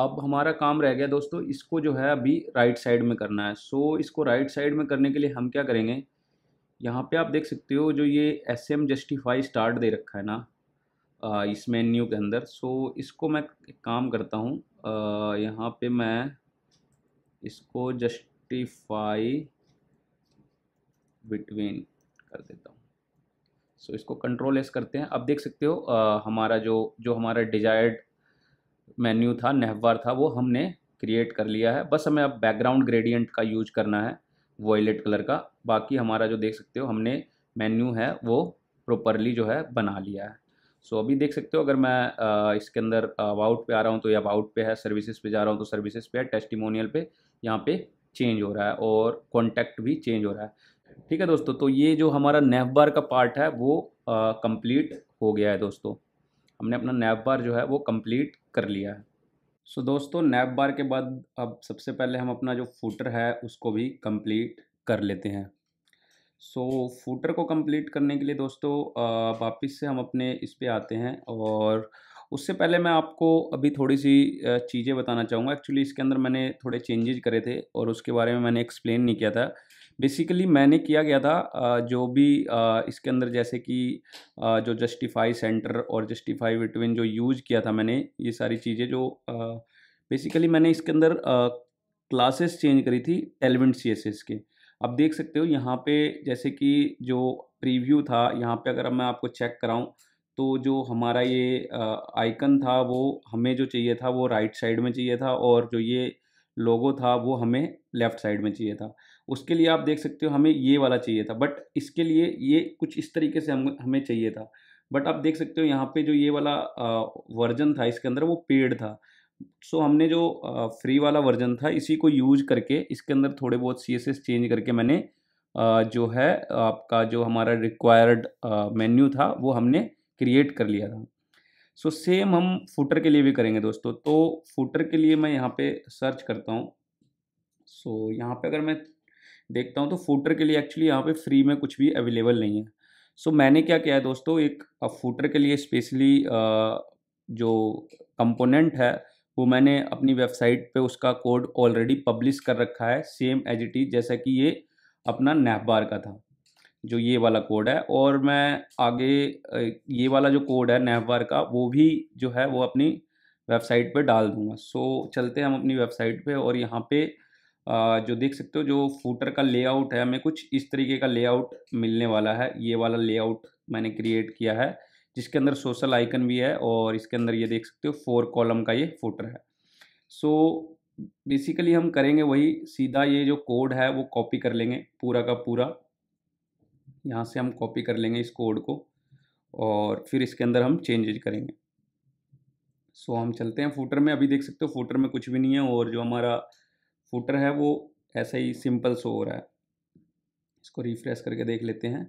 अब हमारा काम रह गया दोस्तों इसको जो है अभी राइट साइड में करना है सो इसको राइट साइड में करने के लिए हम क्या करेंगे यहाँ पे आप देख सकते हो जो ये एस एम जस्टिफाई स्टार्ट दे रखा है ना इस मेन्यू के अंदर सो इसको मैं एक काम करता हूँ यहाँ पे मैं इसको जस्टिफाई बिटवीन कर देता हूँ सो so, इसको कंट्रोल एस करते हैं अब देख सकते हो आ, हमारा जो जो हमारा डिजायर्ड मेन्यू था नहवार था वो हमने क्रिएट कर लिया है बस हमें अब बैकग्राउंड ग्रेडियंट का यूज करना है वॉयलेट कलर का बाकी हमारा जो देख सकते हो हमने मेन्यू है वो प्रॉपरली जो है बना लिया है सो अभी देख सकते हो अगर मैं इसके अंदर अबाउट पे आ रहा हूँ तो ये अबाउट पे है सर्विसेज पे जा रहा हूँ तो सर्विसेज पे है टेस्टिमोनियल पे यहाँ पे चेंज हो रहा है और कॉन्टैक्ट भी चेंज हो रहा है ठीक है दोस्तों तो ये जो हमारा नेफ बार का पार्ट है वो कंप्लीट हो गया है दोस्तों हमने अपना नेफ बार जो है वो कम्प्लीट कर लिया है सो दोस्तों नेफ बार के बाद अब सबसे पहले हम अपना जो फूटर है उसको भी कम्प्लीट कर लेते हैं सो so, फूटर को कंप्लीट करने के लिए दोस्तों वापस से हम अपने इस पे आते हैं और उससे पहले मैं आपको अभी थोड़ी सी चीज़ें बताना चाहूँगा एक्चुअली इसके अंदर मैंने थोड़े चेंजेज करे थे और उसके बारे में मैंने एक्सप्लेन नहीं किया था बेसिकली मैंने किया गया था जो भी इसके अंदर जैसे कि जो जस्टिफाई सेंटर और जस्टिफाई बिटवीन जो यूज़ किया था मैंने ये सारी चीज़ें जो बेसिकली मैंने इसके अंदर क्लासेस चेंज करी थी एलिमेंट सी के आप देख सकते हो यहाँ पे जैसे कि जो प्रीव्यू था यहाँ पे अगर मैं आपको चेक कराऊँ तो जो हमारा ये आइकन था वो हमें जो चाहिए था वो राइट साइड में चाहिए था और जो ये लोगो था वो हमें लेफ़्ट साइड में चाहिए था उसके लिए आप देख सकते हो हमें ये वाला चाहिए था बट इसके लिए ये कुछ इस तरीके से हम हमें चाहिए था बट आप देख सकते हो यहाँ पे जो ये वाला वर्जन था इसके अंदर वो पेड था सो so, हमने जो फ्री वाला वर्जन था इसी को यूज करके इसके अंदर थोड़े बहुत सी चेंज करके मैंने जो है आपका जो हमारा रिक्वायर्ड मेन्यू था वो हमने क्रिएट कर लिया था सो so, सेम हम फुटर के लिए भी करेंगे दोस्तों तो फुटर के लिए मैं यहाँ पे सर्च करता हूँ सो so, यहाँ पे अगर मैं देखता हूँ तो फुटर के लिए एक्चुअली यहाँ पे फ्री में कुछ भी अवेलेबल नहीं है सो so, मैंने क्या किया है दोस्तों एक फुटर के लिए स्पेशली जो कंपोनेंट है वो मैंने अपनी वेबसाइट पे उसका कोड ऑलरेडी पब्लिश कर रखा है सेम एज इट इज़ जैसा कि ये अपना नैप का था जो ये वाला कोड है और मैं आगे ये वाला जो कोड है नेहबार का वो भी जो है वो अपनी वेबसाइट पे डाल दूंगा सो चलते हैं हम अपनी वेबसाइट पे और यहाँ पे जो देख सकते हो जो फूटर का लेआउट है हमें कुछ इस तरीके का लेआउट मिलने वाला है ये वाला लेआउट मैंने क्रिएट किया है जिसके अंदर सोशल आइकन भी है और इसके अंदर ये देख सकते हो फोर कॉलम का ये फुटर है सो so, बेसिकली हम करेंगे वही सीधा ये जो कोड है वो कॉपी कर लेंगे पूरा का पूरा यहाँ से हम कॉपी कर लेंगे इस कोड को और फिर इसके अंदर हम चेंजेज करेंगे सो so, हम चलते हैं फूटर में अभी देख सकते हो फूटर में कुछ भी नहीं है और जो हमारा फूटर है वो ऐसा ही सिंपल सो हो रहा है इसको रिफ्रेश करके देख लेते हैं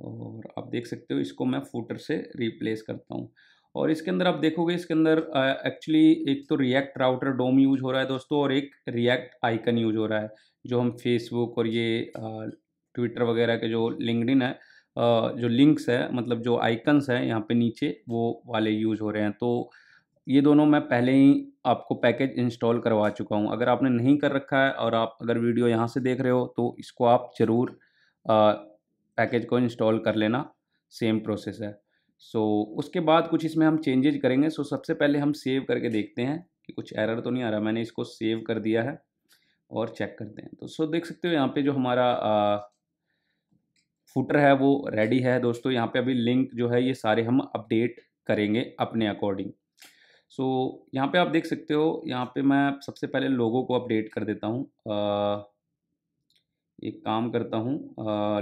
और आप देख सकते हो इसको मैं फूटर से रिप्लेस करता हूँ और इसके अंदर आप देखोगे इसके अंदर एक्चुअली एक तो रिएक्ट राउटर डोम यूज हो रहा है दोस्तों और एक रिएक्ट आइकन यूज हो रहा है जो हम फेसबुक और ये ट्विटर वगैरह के जो लिंकडिन है जो लिंक्स है मतलब जो आइकन्स हैं यहाँ पे नीचे वो वाले यूज हो रहे हैं तो ये दोनों मैं पहले ही आपको पैकेज इंस्टॉल करवा चुका हूँ अगर आपने नहीं कर रखा है और आप अगर वीडियो यहाँ से देख रहे हो तो इसको आप ज़रूर पैकेज को इंस्टॉल कर लेना सेम प्रोसेस है सो so, उसके बाद कुछ इसमें हम चेंजेज करेंगे सो so, सबसे पहले हम सेव करके देखते हैं कि कुछ एरर तो नहीं आ रहा मैंने इसको सेव कर दिया है और चेक करते हैं तो सो so, देख सकते हो यहाँ पे जो हमारा फुटर है वो रेडी है दोस्तों यहाँ पे अभी लिंक जो है ये सारे हम अपडेट करेंगे अपने अकॉर्डिंग सो so, यहाँ पे आप देख सकते हो यहाँ पे मैं सबसे पहले लोगों को अपडेट कर देता हूँ एक काम करता हूँ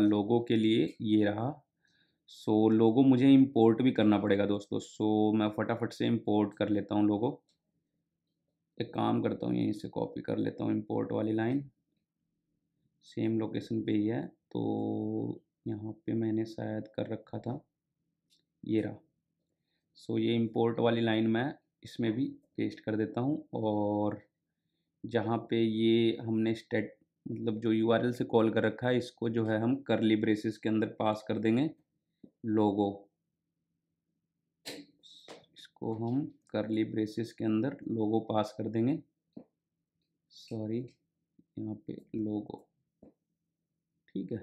लोगों के लिए ये रहा सो so, लोगो मुझे इम्पोर्ट भी करना पड़ेगा दोस्तों सो so, मैं फटाफट से इम्पोर्ट कर लेता हूँ लोगो एक काम करता हूँ यहीं से कॉपी कर लेता हूँ इम्पोर्ट वाली लाइन सेम लोकेशन पे ही है तो यहाँ पे मैंने शायद कर रखा था ये रहा सो so, ये इम्पोर्ट वाली लाइन मैं इसमें भी पेस्ट कर देता हूँ और जहाँ पे ये हमने स्टेट मतलब जो यू से कॉल कर रखा है इसको जो है हम करली ब्रेसिस के अंदर पास कर देंगे लोगो इसको हम करली ब्रेसिस के अंदर लोगो पास कर देंगे सॉरी यहाँ पे लोगो ठीक है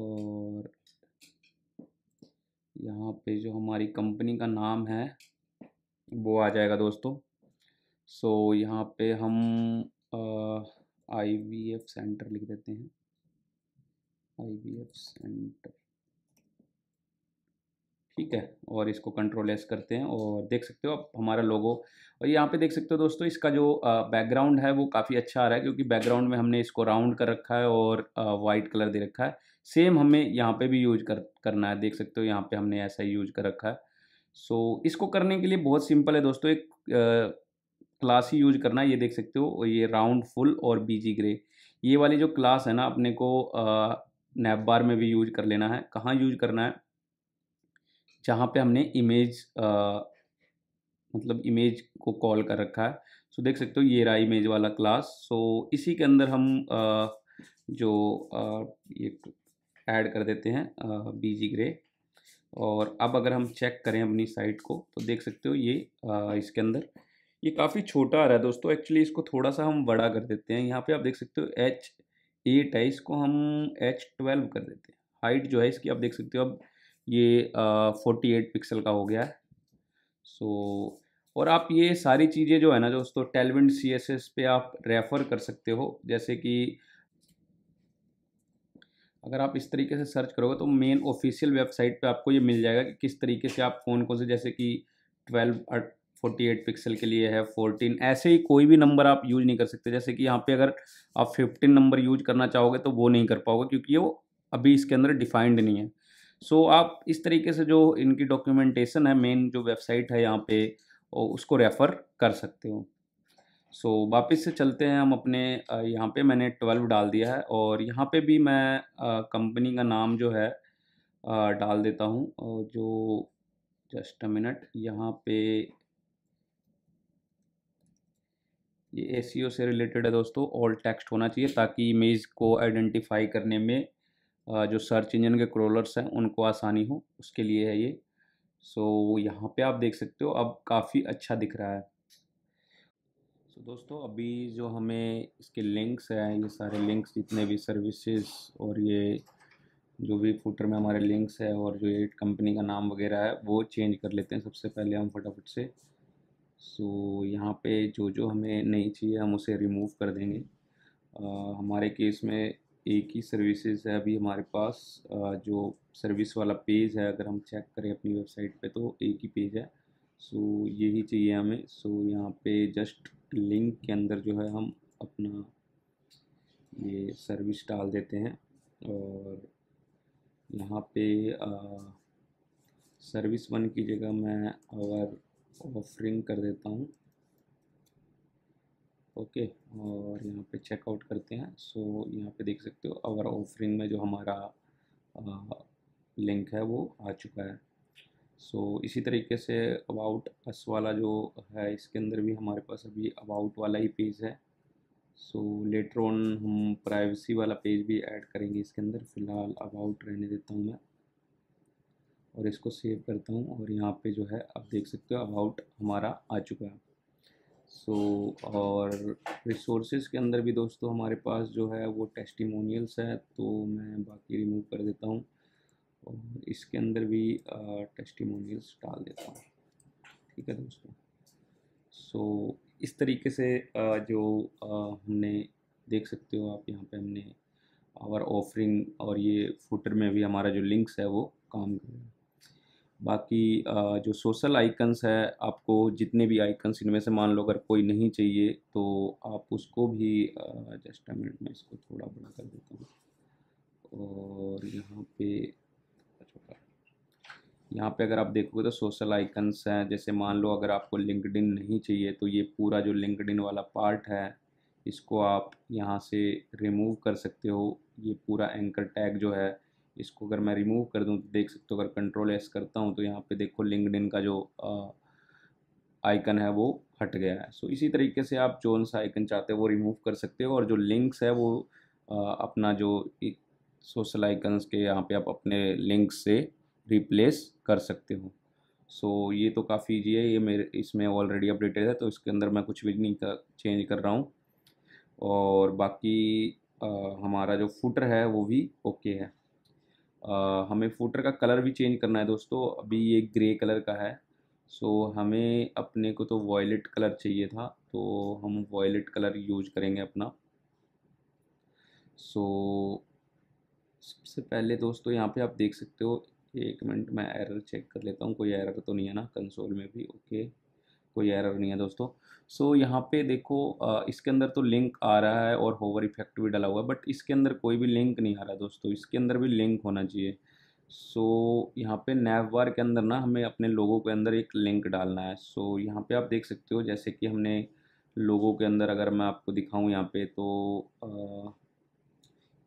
और यहाँ पे जो हमारी कंपनी का नाम है वो आ जाएगा दोस्तों सो so, यहाँ पे हम आ, आई सेंटर लिख देते हैं आई सेंटर ठीक है और इसको कंट्रोल एस करते हैं और देख सकते हो आप हमारा लोगो और यहाँ पे देख सकते हो दोस्तों इसका जो बैकग्राउंड है वो काफ़ी अच्छा आ रहा है क्योंकि बैकग्राउंड में हमने इसको राउंड कर रखा है और वाइट कलर दे रखा है सेम हमें यहाँ पे भी यूज कर करना है देख सकते हो यहाँ पे हमने ऐसा यूज कर रखा है सो so, इसको करने के लिए बहुत सिंपल है दोस्तों एक क्लास ही यूज करना ये देख सकते हो ये राउंड फुल और बीजी ग्रे ये वाली जो क्लास है ना अपने को नैप बार में भी यूज कर लेना है कहाँ यूज करना है जहाँ पे हमने इमेज आ, मतलब इमेज को कॉल कर रखा है सो देख सकते हो ये रहा इमेज वाला क्लास सो इसी के अंदर हम आ, जो आ, ये ऐड कर देते हैं बीजी ग्रे और अब अगर हम चेक करें अपनी साइट को तो देख सकते हो ये आ, इसके अंदर ये काफ़ी छोटा आ रहा है दोस्तों एक्चुअली इसको थोड़ा सा हम बड़ा कर देते हैं यहाँ पे आप देख सकते हो एच एट है इसको हम एच ट्वेल्व कर देते हैं हाइट जो है इसकी आप देख सकते हो अब ये फोर्टी एट पिक्सल का हो गया है सो so, और आप ये सारी चीज़ें जो है ना दोस्तों टेलविंड सी एस एस पे आप रेफ़र कर सकते हो जैसे कि अगर आप इस तरीके से सर्च करोगे तो मेन ऑफिशियल वेबसाइट पे आपको ये मिल जाएगा कि किस तरीके से आप फ़ोन को से जैसे कि ट्वेल्व फोर्टी एट पिक्सल के लिए है फोर्टीन ऐसे ही कोई भी नंबर आप यूज नहीं कर सकते जैसे कि यहाँ पे अगर आप फिफ्टीन नंबर यूज करना चाहोगे तो वो नहीं कर पाओगे क्योंकि वो अभी इसके अंदर डिफाइंड नहीं है सो so, आप इस तरीके से जो इनकी डॉक्यूमेंटेशन है मेन जो वेबसाइट है यहाँ पे उसको रेफ़र कर सकते हो सो so, वापस से चलते हैं हम अपने यहाँ पे मैंने ट्वेल्व डाल दिया है और यहाँ पे भी मैं कंपनी का नाम जो है डाल देता हूँ जो जस्ट अ मिनट यहाँ पे ये ए e से रिलेटेड है दोस्तों ऑल टेक्स्ट होना चाहिए ताकि इमेज को आइडेंटिफाई करने में जो सर्च इंजन के क्रोलर्स हैं उनको आसानी हो उसके लिए है ये सो यहाँ पे आप देख सकते हो अब काफ़ी अच्छा दिख रहा है सो दोस्तों अभी जो हमें इसके लिंक्स हैं ये सारे लिंक्स जितने भी सर्विसेज और ये जो भी फूटर में हमारे लिंक्स है और जो ये कंपनी का नाम वगैरह है वो चेंज कर लेते हैं सबसे पहले हम फटाफट से सो so, यहाँ पे जो जो हमें नहीं चाहिए हम उसे रिमूव कर देंगे आ, हमारे केस में एक ही सर्विसेज है अभी हमारे पास आ, जो सर्विस वाला पेज है अगर हम चेक करें अपनी वेबसाइट पे तो एक ही पेज है सो so, यही चाहिए हमें सो so, यहाँ पे जस्ट लिंक के अंदर जो है हम अपना ये सर्विस डाल देते हैं और यहाँ पे सर्विस वन की जगह मैं और ऑफरिंग कर देता हूँ ओके और यहाँ पे चेकआउट करते हैं सो यहाँ पे देख सकते हो अवर ऑफरिंग में जो हमारा आ, लिंक है वो आ चुका है सो so, इसी तरीके से अबाउट अस वाला जो है इसके अंदर भी हमारे पास अभी अबाउट वाला ही पेज है सो लेटर ऑन हम प्राइवेसी वाला पेज भी ऐड करेंगे इसके अंदर फ़िलहाल अबाउट रहने देता हूँ मैं और इसको सेव करता हूँ और यहाँ पे जो है आप देख सकते हो अबाउट हमारा आ चुका है सो so, और रिसोर्सेज के अंदर भी दोस्तों हमारे पास जो है वो टेस्टिमोनियल्स है तो मैं बाकी रिमूव कर देता हूँ और इसके अंदर भी टेस्टिमोनियल्स डाल देता हूँ ठीक है दोस्तों सो so, इस तरीके से आ, जो आ, हमने देख सकते हो आप यहाँ पे हमने आवर ऑफरिंग और ये फुटर में भी हमारा जो लिंक्स है वो काम करेगा बाकी जो सोशल आइकन्स है आपको जितने भी आइकन्स इनमें से मान लो अगर कोई नहीं चाहिए तो आप उसको भी जस्ट मिनट में इसको थोड़ा बड़ा कर देता हूँ और यहाँ पे अच्छा यहाँ पे अगर आप देखोगे तो सोशल आइकन्स हैं जैसे मान लो अगर आपको लिंकड नहीं चाहिए तो ये पूरा जो लिंकड वाला पार्ट है इसको आप यहाँ से रिमूव कर सकते हो ये पूरा एंकर टैग जो है इसको अगर मैं रिमूव कर दूँ तो देख सकते हो अगर कंट्रोल एस करता हूँ तो यहाँ पे देखो लिंकड का जो आइकन है वो हट गया है सो इसी तरीके से आप जो सा आइकन चाहते हो वो रिमूव कर सकते हो और जो लिंक्स है वो आ, अपना जो सोशल आइकन्स के यहाँ पे आप अपने लिंक्स से रिप्लेस कर सकते हो सो so, ये तो काफ़ी जी है ये मेरे इसमें ऑलरेडी अपडेटेड है तो इसके अंदर मैं कुछ भी नहीं कर, चेंज कर रहा हूँ और बाकी आ, हमारा जो फुटर है वो भी ओके है हमें फूटर का कलर भी चेंज करना है दोस्तों अभी ये ग्रे कलर का है सो so, हमें अपने को तो वॉयलेट कलर चाहिए था तो हम वॉयलेट कलर यूज करेंगे अपना सो so, सबसे पहले दोस्तों यहाँ पे आप देख सकते हो एक मिनट मैं एरर चेक कर लेता हूँ कोई एरर तो नहीं है ना कंसोल में भी ओके okay. कोई एरर नहीं है दोस्तों सो so, यहाँ पे देखो इसके अंदर तो लिंक आ रहा है और होवर इफेक्ट भी डाला हुआ है बट इसके अंदर कोई भी लिंक नहीं आ रहा दोस्तों इसके अंदर भी लिंक होना चाहिए सो so, यहाँ पे नैव बार के अंदर ना हमें अपने लोगों के अंदर एक लिंक डालना है सो so, यहाँ पे आप देख सकते हो जैसे कि हमने लोगों के अंदर अगर मैं आपको दिखाऊँ यहाँ पे तो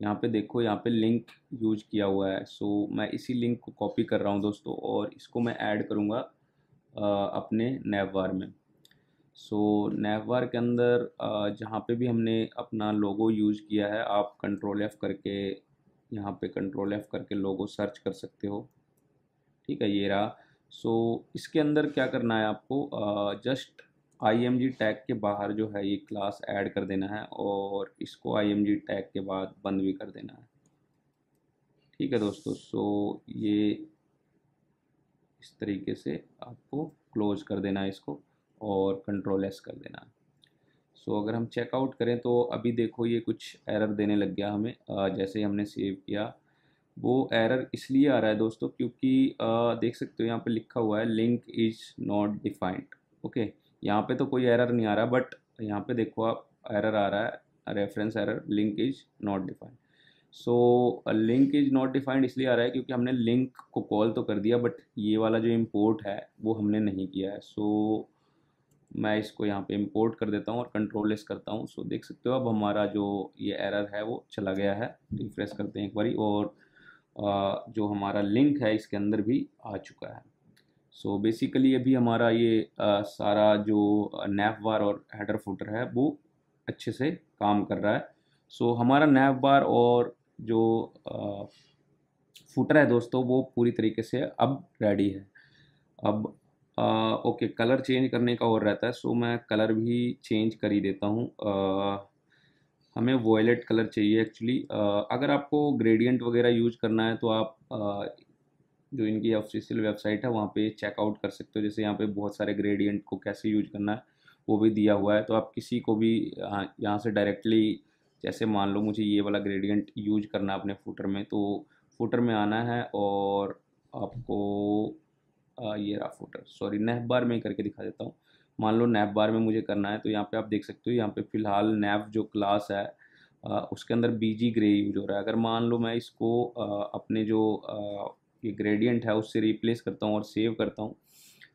यहाँ पे देखो यहाँ पे लिंक यूज किया हुआ है सो so, मैं इसी लिंक को कॉपी कर रहा हूँ दोस्तों और इसको मैं ऐड करूँगा अपने नेवर में सो so, नेवर के अंदर जहाँ पे भी हमने अपना लोगो यूज किया है आप कंट्रोल एफ़ करके यहाँ पे कंट्रोल एफ़ करके लोगो सर्च कर सकते हो ठीक है ये रहा सो so, इसके अंदर क्या करना है आपको जस्ट आई टैग के बाहर जो है ये क्लास ऐड कर देना है और इसको आई टैग के बाद बंद भी कर देना है ठीक है दोस्तों सो so, ये इस तरीके से आपको क्लोज कर देना है इसको और कंट्रोल एस कर देना है सो अगर हम चेकआउट करें तो अभी देखो ये कुछ एरर देने लग गया हमें जैसे हमने सेव किया वो एरर इसलिए आ रहा है दोस्तों क्योंकि देख सकते हो यहाँ पे लिखा हुआ है link is not defined okay यहाँ पे तो कोई एरर नहीं आ रहा बट यहाँ पे देखो आप एरर आ रहा है reference error link is not defined so link is not defined इसलिए आ रहा है क्योंकि हमने लिंक को कॉल तो कर दिया बट ये वाला जो इम्पोर्ट है वो हमने नहीं किया है सो so, मैं इसको यहाँ पे इम्पोर्ट कर देता हूँ और कंट्रोल एस करता हूँ सो so, देख सकते हो अब हमारा जो ये एरर है वो चला गया है रिफ्रेश करते हैं एक बारी और आ, जो हमारा लिंक है इसके अंदर भी आ चुका है सो so, बेसिकली अभी हमारा ये आ, सारा जो नैफ बार और हेडर फुटर है वो अच्छे से काम कर रहा है सो so, हमारा नैफ बार और जो फुटर है दोस्तों तो वो पूरी तरीके से अब रेडी है अब आ, ओके कलर चेंज करने का और रहता है सो मैं कलर भी चेंज कर ही देता हूँ हमें वॉयलेट कलर चाहिए एक्चुअली अगर आपको ग्रेडियंट वगैरह यूज करना है तो आप आ, जो इनकी ऑफिशियल वेबसाइट है वहाँ पे चेकआउट कर सकते हो जैसे यहाँ पे बहुत सारे ग्रेडियंट को कैसे यूज करना है वो भी दिया हुआ है तो आप किसी को भी यहाँ से डायरेक्टली जैसे मान लो मुझे ये वाला ग्रेडियंट यूज करना है अपने फूटर में तो फूटर में आना है और आपको आ, ये रहा फूटर सॉरी नैब बार में करके दिखा देता हूँ मान लो नैब बार में मुझे करना है तो यहाँ पे आप देख सकते हो यहाँ पे फ़िलहाल नैब जो क्लास है आ, उसके अंदर बीजी ग्रे यूज हो रहा है अगर मान लो मैं इसको आ, अपने जो ये ग्रेडियंट है उससे रिप्लेस करता हूँ और सेव करता हूँ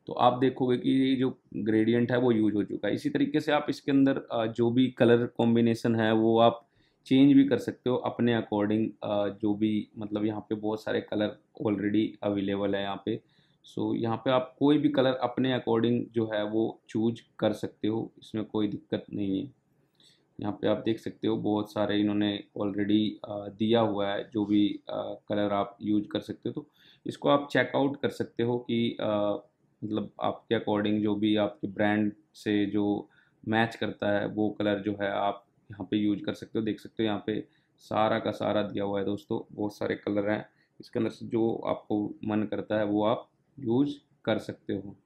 तो आप देखोगे कि ये जो ग्रेडियंट है वो यूज हो चुका है इसी तरीके से आप इसके अंदर जो भी कलर कॉम्बिनेशन है वो आप चेंज भी कर सकते हो अपने अकॉर्डिंग जो भी मतलब यहाँ पे बहुत सारे कलर ऑलरेडी अवेलेबल है यहाँ पे सो यहाँ पे आप कोई भी कलर अपने अकॉर्डिंग जो है वो चूज कर सकते हो इसमें कोई दिक्कत नहीं है यहाँ पे आप देख सकते हो बहुत सारे इन्होंने ऑलरेडी दिया हुआ है जो भी कलर आप यूज कर सकते हो तो इसको आप चेकआउट कर सकते हो कि मतलब आपके अकॉर्डिंग जो भी आपके ब्रांड से जो मैच करता है वो कलर जो है आप यहाँ पे यूज कर सकते हो देख सकते हो यहाँ पे सारा का सारा दिया हुआ है दोस्तों बहुत सारे कलर हैं इसके अंदर से जो आपको मन करता है वो आप यूज कर सकते हो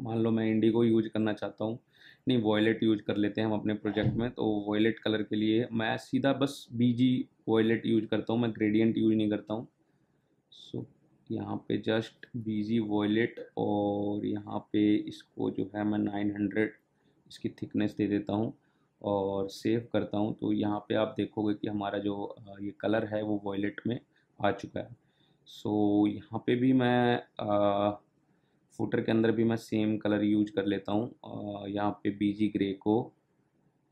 मान लो मैं इंडिगो यूज करना चाहता हूँ नहीं वॉयलेट यूज कर लेते हैं हम अपने प्रोजेक्ट में तो वॉयलेट कलर के लिए मैं सीधा बस बीजी वॉयलेट यूज करता हूँ मैं ग्रेडियंट यूज नहीं करता हूँ सो so, यहाँ पे जस्ट बीजी वॉयलेट और यहाँ पे इसको जो है मैं 900 इसकी थिकनेस दे देता हूँ और सेव करता हूँ तो यहाँ पे आप देखोगे कि हमारा जो ये कलर है वो वॉयलेट में आ चुका है सो so, यहाँ पे भी मैं फुटर के अंदर भी मैं सेम कलर यूज कर लेता हूँ यहाँ पे बीजी ग्रे को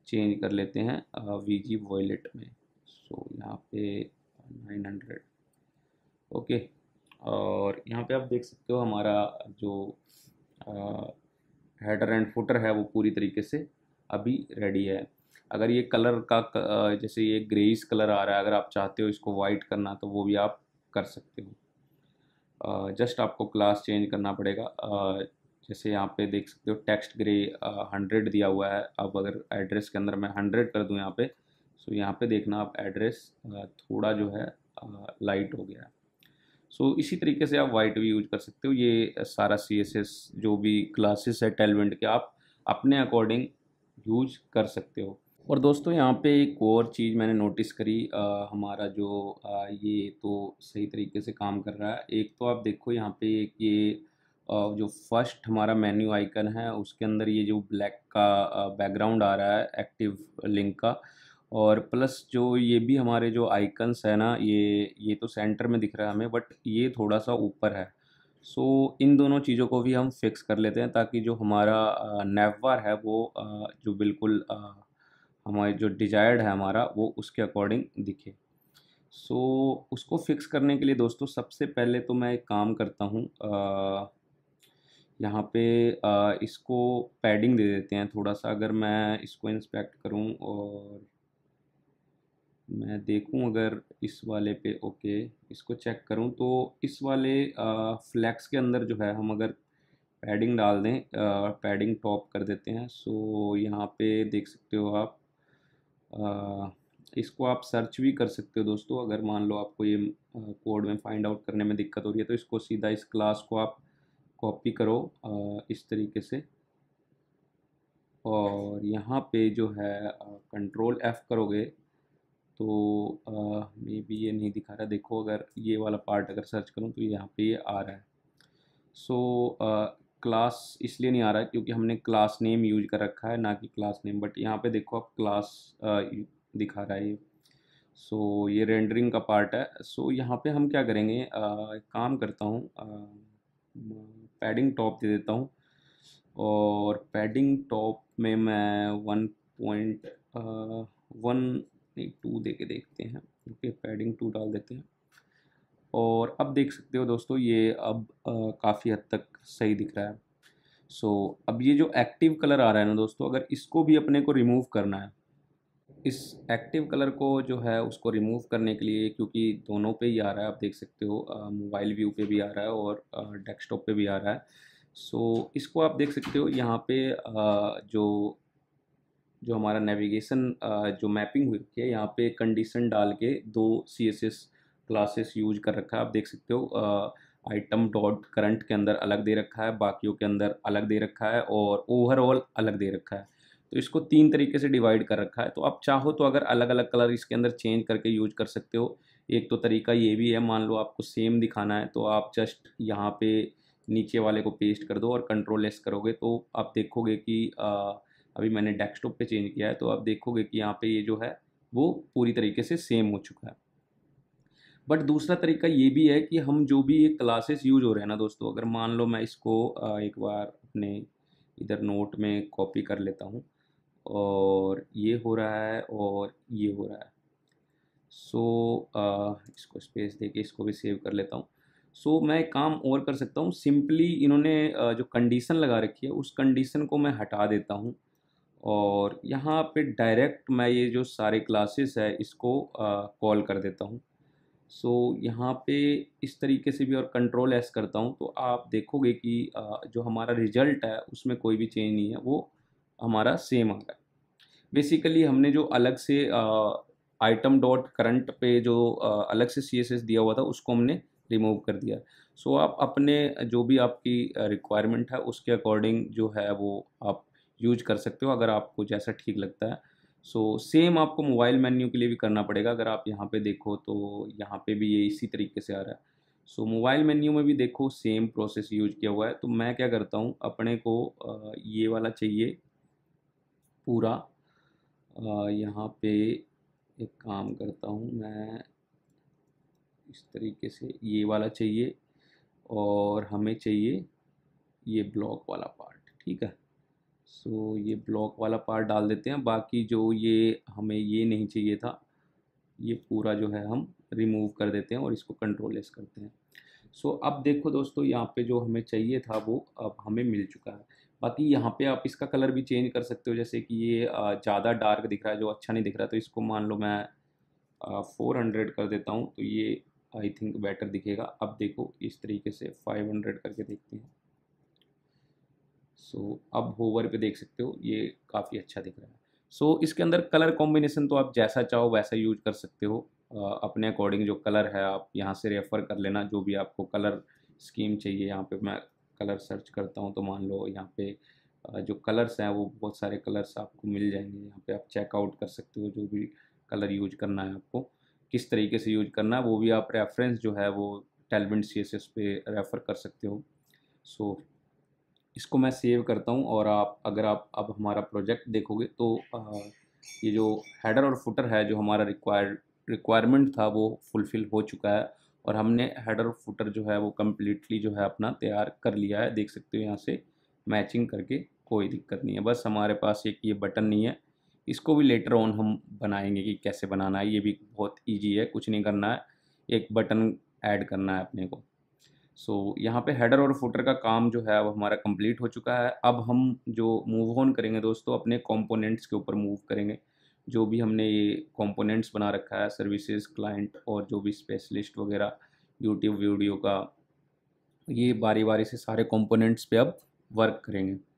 चेंज कर लेते हैं वीजी वॉयलेट में सो so, यहाँ पे नाइन ओके okay. और यहाँ पे आप देख सकते हो हमारा जो हेडर एंड फुटर है वो पूरी तरीके से अभी रेडी है अगर ये कलर का जैसे ये ग्रेइस कलर आ रहा है अगर आप चाहते हो इसको वाइट करना तो वो भी आप कर सकते हो जस्ट आपको क्लास चेंज करना पड़ेगा जैसे यहाँ पे देख सकते हो टेक्स्ट ग्रे हंड्रेड दिया हुआ है अब अगर एड्रेस के अंदर मैं हंड्रेड कर दूँ यहाँ पे सो तो यहाँ पे देखना आप एड्रेस थोड़ा जो है लाइट हो गया है सो so, इसी तरीके से आप वाइट भी यूज कर सकते हो ये सारा सी जो भी क्लासेस है टेलवेंट के आप अपने अकॉर्डिंग यूज कर सकते हो और दोस्तों यहाँ पे एक और चीज़ मैंने नोटिस करी आ, हमारा जो आ, ये तो सही तरीके से काम कर रहा है एक तो आप देखो यहाँ पे एक ये आ, जो फर्स्ट हमारा मेन्यू आइकन है उसके अंदर ये जो ब्लैक का बैकग्राउंड आ रहा है एक्टिव लिंक का और प्लस जो ये भी हमारे जो आइकन्स है ना ये ये तो सेंटर में दिख रहा है हमें बट ये थोड़ा सा ऊपर है सो so, इन दोनों चीज़ों को भी हम फिक्स कर लेते हैं ताकि जो हमारा नेवबार है वो जो बिल्कुल हमारे जो डिजायर्ड है हमारा वो उसके अकॉर्डिंग दिखे सो so, उसको फिक्स करने के लिए दोस्तों सबसे पहले तो मैं एक काम करता हूँ यहाँ पे आ, इसको पैडिंग दे देते हैं थोड़ा सा अगर मैं इसको इंस्पेक्ट करूँ और मैं देखूं अगर इस वाले पे ओके इसको चेक करूं तो इस वाले फ्लैक्स के अंदर जो है हम अगर पैडिंग डाल दें पैडिंग टॉप कर देते हैं सो यहाँ पे देख सकते हो आप आ, इसको आप सर्च भी कर सकते हो दोस्तों अगर मान लो आपको ये कोड में फाइंड आउट करने में दिक्कत हो रही है तो इसको सीधा इस क्लास को आप कॉपी करो आ, इस तरीके से और यहाँ पे जो है कंट्रोल एफ़ करोगे तो मे बी ये नहीं दिखा रहा देखो अगर ये वाला पार्ट अगर सर्च करूँ तो यहाँ पे ये आ रहा है सो so, क्लास इसलिए नहीं आ रहा है क्योंकि हमने क्लास नेम यूज कर रखा है ना कि क्लास नेम बट यहाँ पे देखो आप क्लास दिखा रहा है ये सो so, ये रेंडरिंग का पार्ट है सो so, यहाँ पे हम क्या करेंगे आ, काम करता हूँ पैडिंग टॉप दे देता हूँ और पैडिंग टॉप में मैं वन पॉइंट वन नहीं टू दे के देखते हैं ओके पैडिंग टू डाल देते हैं और अब देख सकते हो दोस्तों ये अब काफ़ी हद तक सही दिख रहा है सो so, अब ये जो एक्टिव कलर आ रहा है ना दोस्तों अगर इसको भी अपने को रिमूव करना है इस एक्टिव कलर को जो है उसको रिमूव करने के लिए क्योंकि दोनों पे ही आ रहा है आप देख सकते हो मोबाइल व्यू पे भी आ रहा है और डेस्कटॉप पे भी आ रहा है सो so, इसको आप देख सकते हो यहाँ पे आ, जो जो हमारा नेविगेशन जो मैपिंग हुई है यहाँ पे कंडीशन डाल के दो C S S classes use कर रखा है आप देख सकते हो आइटम डॉट करंट के अंदर अलग दे रखा है बाकियों के अंदर अलग दे रखा है और ओवरऑल अलग दे रखा है तो इसको तीन तरीके से डिवाइड कर रखा है तो आप चाहो तो अगर अलग अलग कलर इसके अंदर चेंज करके यूज कर सकते हो एक तो तरीका ये भी है मान लो आपको सेम दिखाना है तो आप जस्ट यहाँ पे नीचे वाले को पेस्ट कर दो और कंट्रोल एस करोगे तो आप देखोगे कि आ, अभी मैंने डेस्कटॉप पे चेंज किया है तो आप देखोगे कि यहाँ पे ये जो है वो पूरी तरीके से सेम हो चुका है बट दूसरा तरीका ये भी है कि हम जो भी ये क्लासेस यूज हो रहे हैं ना दोस्तों अगर मान लो मैं इसको एक बार अपने इधर नोट में कॉपी कर लेता हूँ और ये हो रहा है और ये हो रहा है सो so, इसको स्पेस दे के इसको भी सेव कर लेता हूँ सो so, मैं एक काम और कर सकता हूँ सिंपली इन्होंने जो कंडीशन लगा रखी है उस कंडीशन को मैं हटा देता हूँ और यहाँ पे डायरेक्ट मैं ये जो सारे क्लासेस है इसको कॉल कर देता हूँ सो so, यहाँ पे इस तरीके से भी और कंट्रोल एस करता हूँ तो आप देखोगे कि आ, जो हमारा रिजल्ट है उसमें कोई भी चेंज नहीं है वो हमारा सेम आ रहा है बेसिकली हमने जो अलग से आइटम डॉट करंट पे जो आ, अलग से सी दिया हुआ था उसको हमने रिमूव कर दिया सो so, आप अपने जो भी आपकी रिक्वायरमेंट है उसके अकॉर्डिंग जो है वो आप यूज कर सकते हो अगर आपको जैसा ठीक लगता है सो so, सेम आपको मोबाइल मेन्यू के लिए भी करना पड़ेगा अगर आप यहाँ पे देखो तो यहाँ पे भी ये इसी तरीके से आ रहा है सो मोबाइल मेन्यू में भी देखो सेम प्रोसेस यूज किया हुआ है तो मैं क्या करता हूँ अपने को ये वाला चाहिए पूरा यहाँ पे एक काम करता हूँ मैं इस तरीके से ये वाला चाहिए और हमें चाहिए ये ब्लॉक वाला पार्ट ठीक है सो ये ब्लॉक वाला पार्ट डाल देते हैं बाकी जो ये हमें ये नहीं चाहिए था ये पूरा जो है हम रिमूव कर देते हैं और इसको कंट्रोल लेस करते हैं सो so, अब देखो दोस्तों यहाँ पे जो हमें चाहिए था वो अब हमें मिल चुका है बाकी यहाँ पे आप इसका कलर भी चेंज कर सकते हो जैसे कि ये ज़्यादा डार्क दिख रहा है जो अच्छा नहीं दिख रहा तो इसको मान लो मैं फ़ोर हंड्रेड कर देता हूँ तो ये आई थिंक बेटर दिखेगा अब देखो इस तरीके से फाइव हंड्रेड करके देखते हैं सो so, अब होवर पे देख सकते हो ये काफ़ी अच्छा दिख रहा है सो so, इसके अंदर कलर कॉम्बिनेशन तो आप जैसा चाहो वैसा यूज कर सकते हो आ, अपने अकॉर्डिंग जो कलर है आप यहाँ से रेफ़र कर लेना जो भी आपको कलर स्कीम चाहिए यहाँ पे मैं कलर सर्च करता हूँ तो मान लो यहाँ पे जो कलर्स हैं वो बहुत सारे कलर्स आपको मिल जाएंगे यहाँ पे आप चेकआउट कर सकते हो जो भी कलर यूज करना है आपको किस तरीके से यूज करना है वो भी आप रेफरेंस जो है वो टेलमेंट सी एस पे रेफ़र कर सकते हो सो so, इसको मैं सेव करता हूँ और आप अगर आप अब हमारा प्रोजेक्ट देखोगे तो आ, ये जो हेडर और फुटर है जो हमारा रिक्वायर रिक्वायरमेंट था वो फुलफ़िल हो चुका है और हमने हेडर और फुटर जो है वो कम्प्लीटली जो है अपना तैयार कर लिया है देख सकते हो यहाँ से मैचिंग करके कोई दिक्कत नहीं है बस हमारे पास एक ये बटन नहीं है इसको भी लेटर ऑन हम बनाएंगे कि कैसे बनाना है ये भी बहुत ईजी है कुछ नहीं करना है एक बटन ऐड करना है अपने को सो so, यहाँ पे हेडर और फुटर का काम जो है अब हमारा कंप्लीट हो चुका है अब हम जो मूव ऑन करेंगे दोस्तों अपने कंपोनेंट्स के ऊपर मूव करेंगे जो भी हमने ये कंपोनेंट्स बना रखा है सर्विसेज क्लाइंट और जो भी स्पेशलिस्ट वगैरह यूट्यूब वीडियो का ये बारी बारी से सारे कंपोनेंट्स पे अब वर्क करेंगे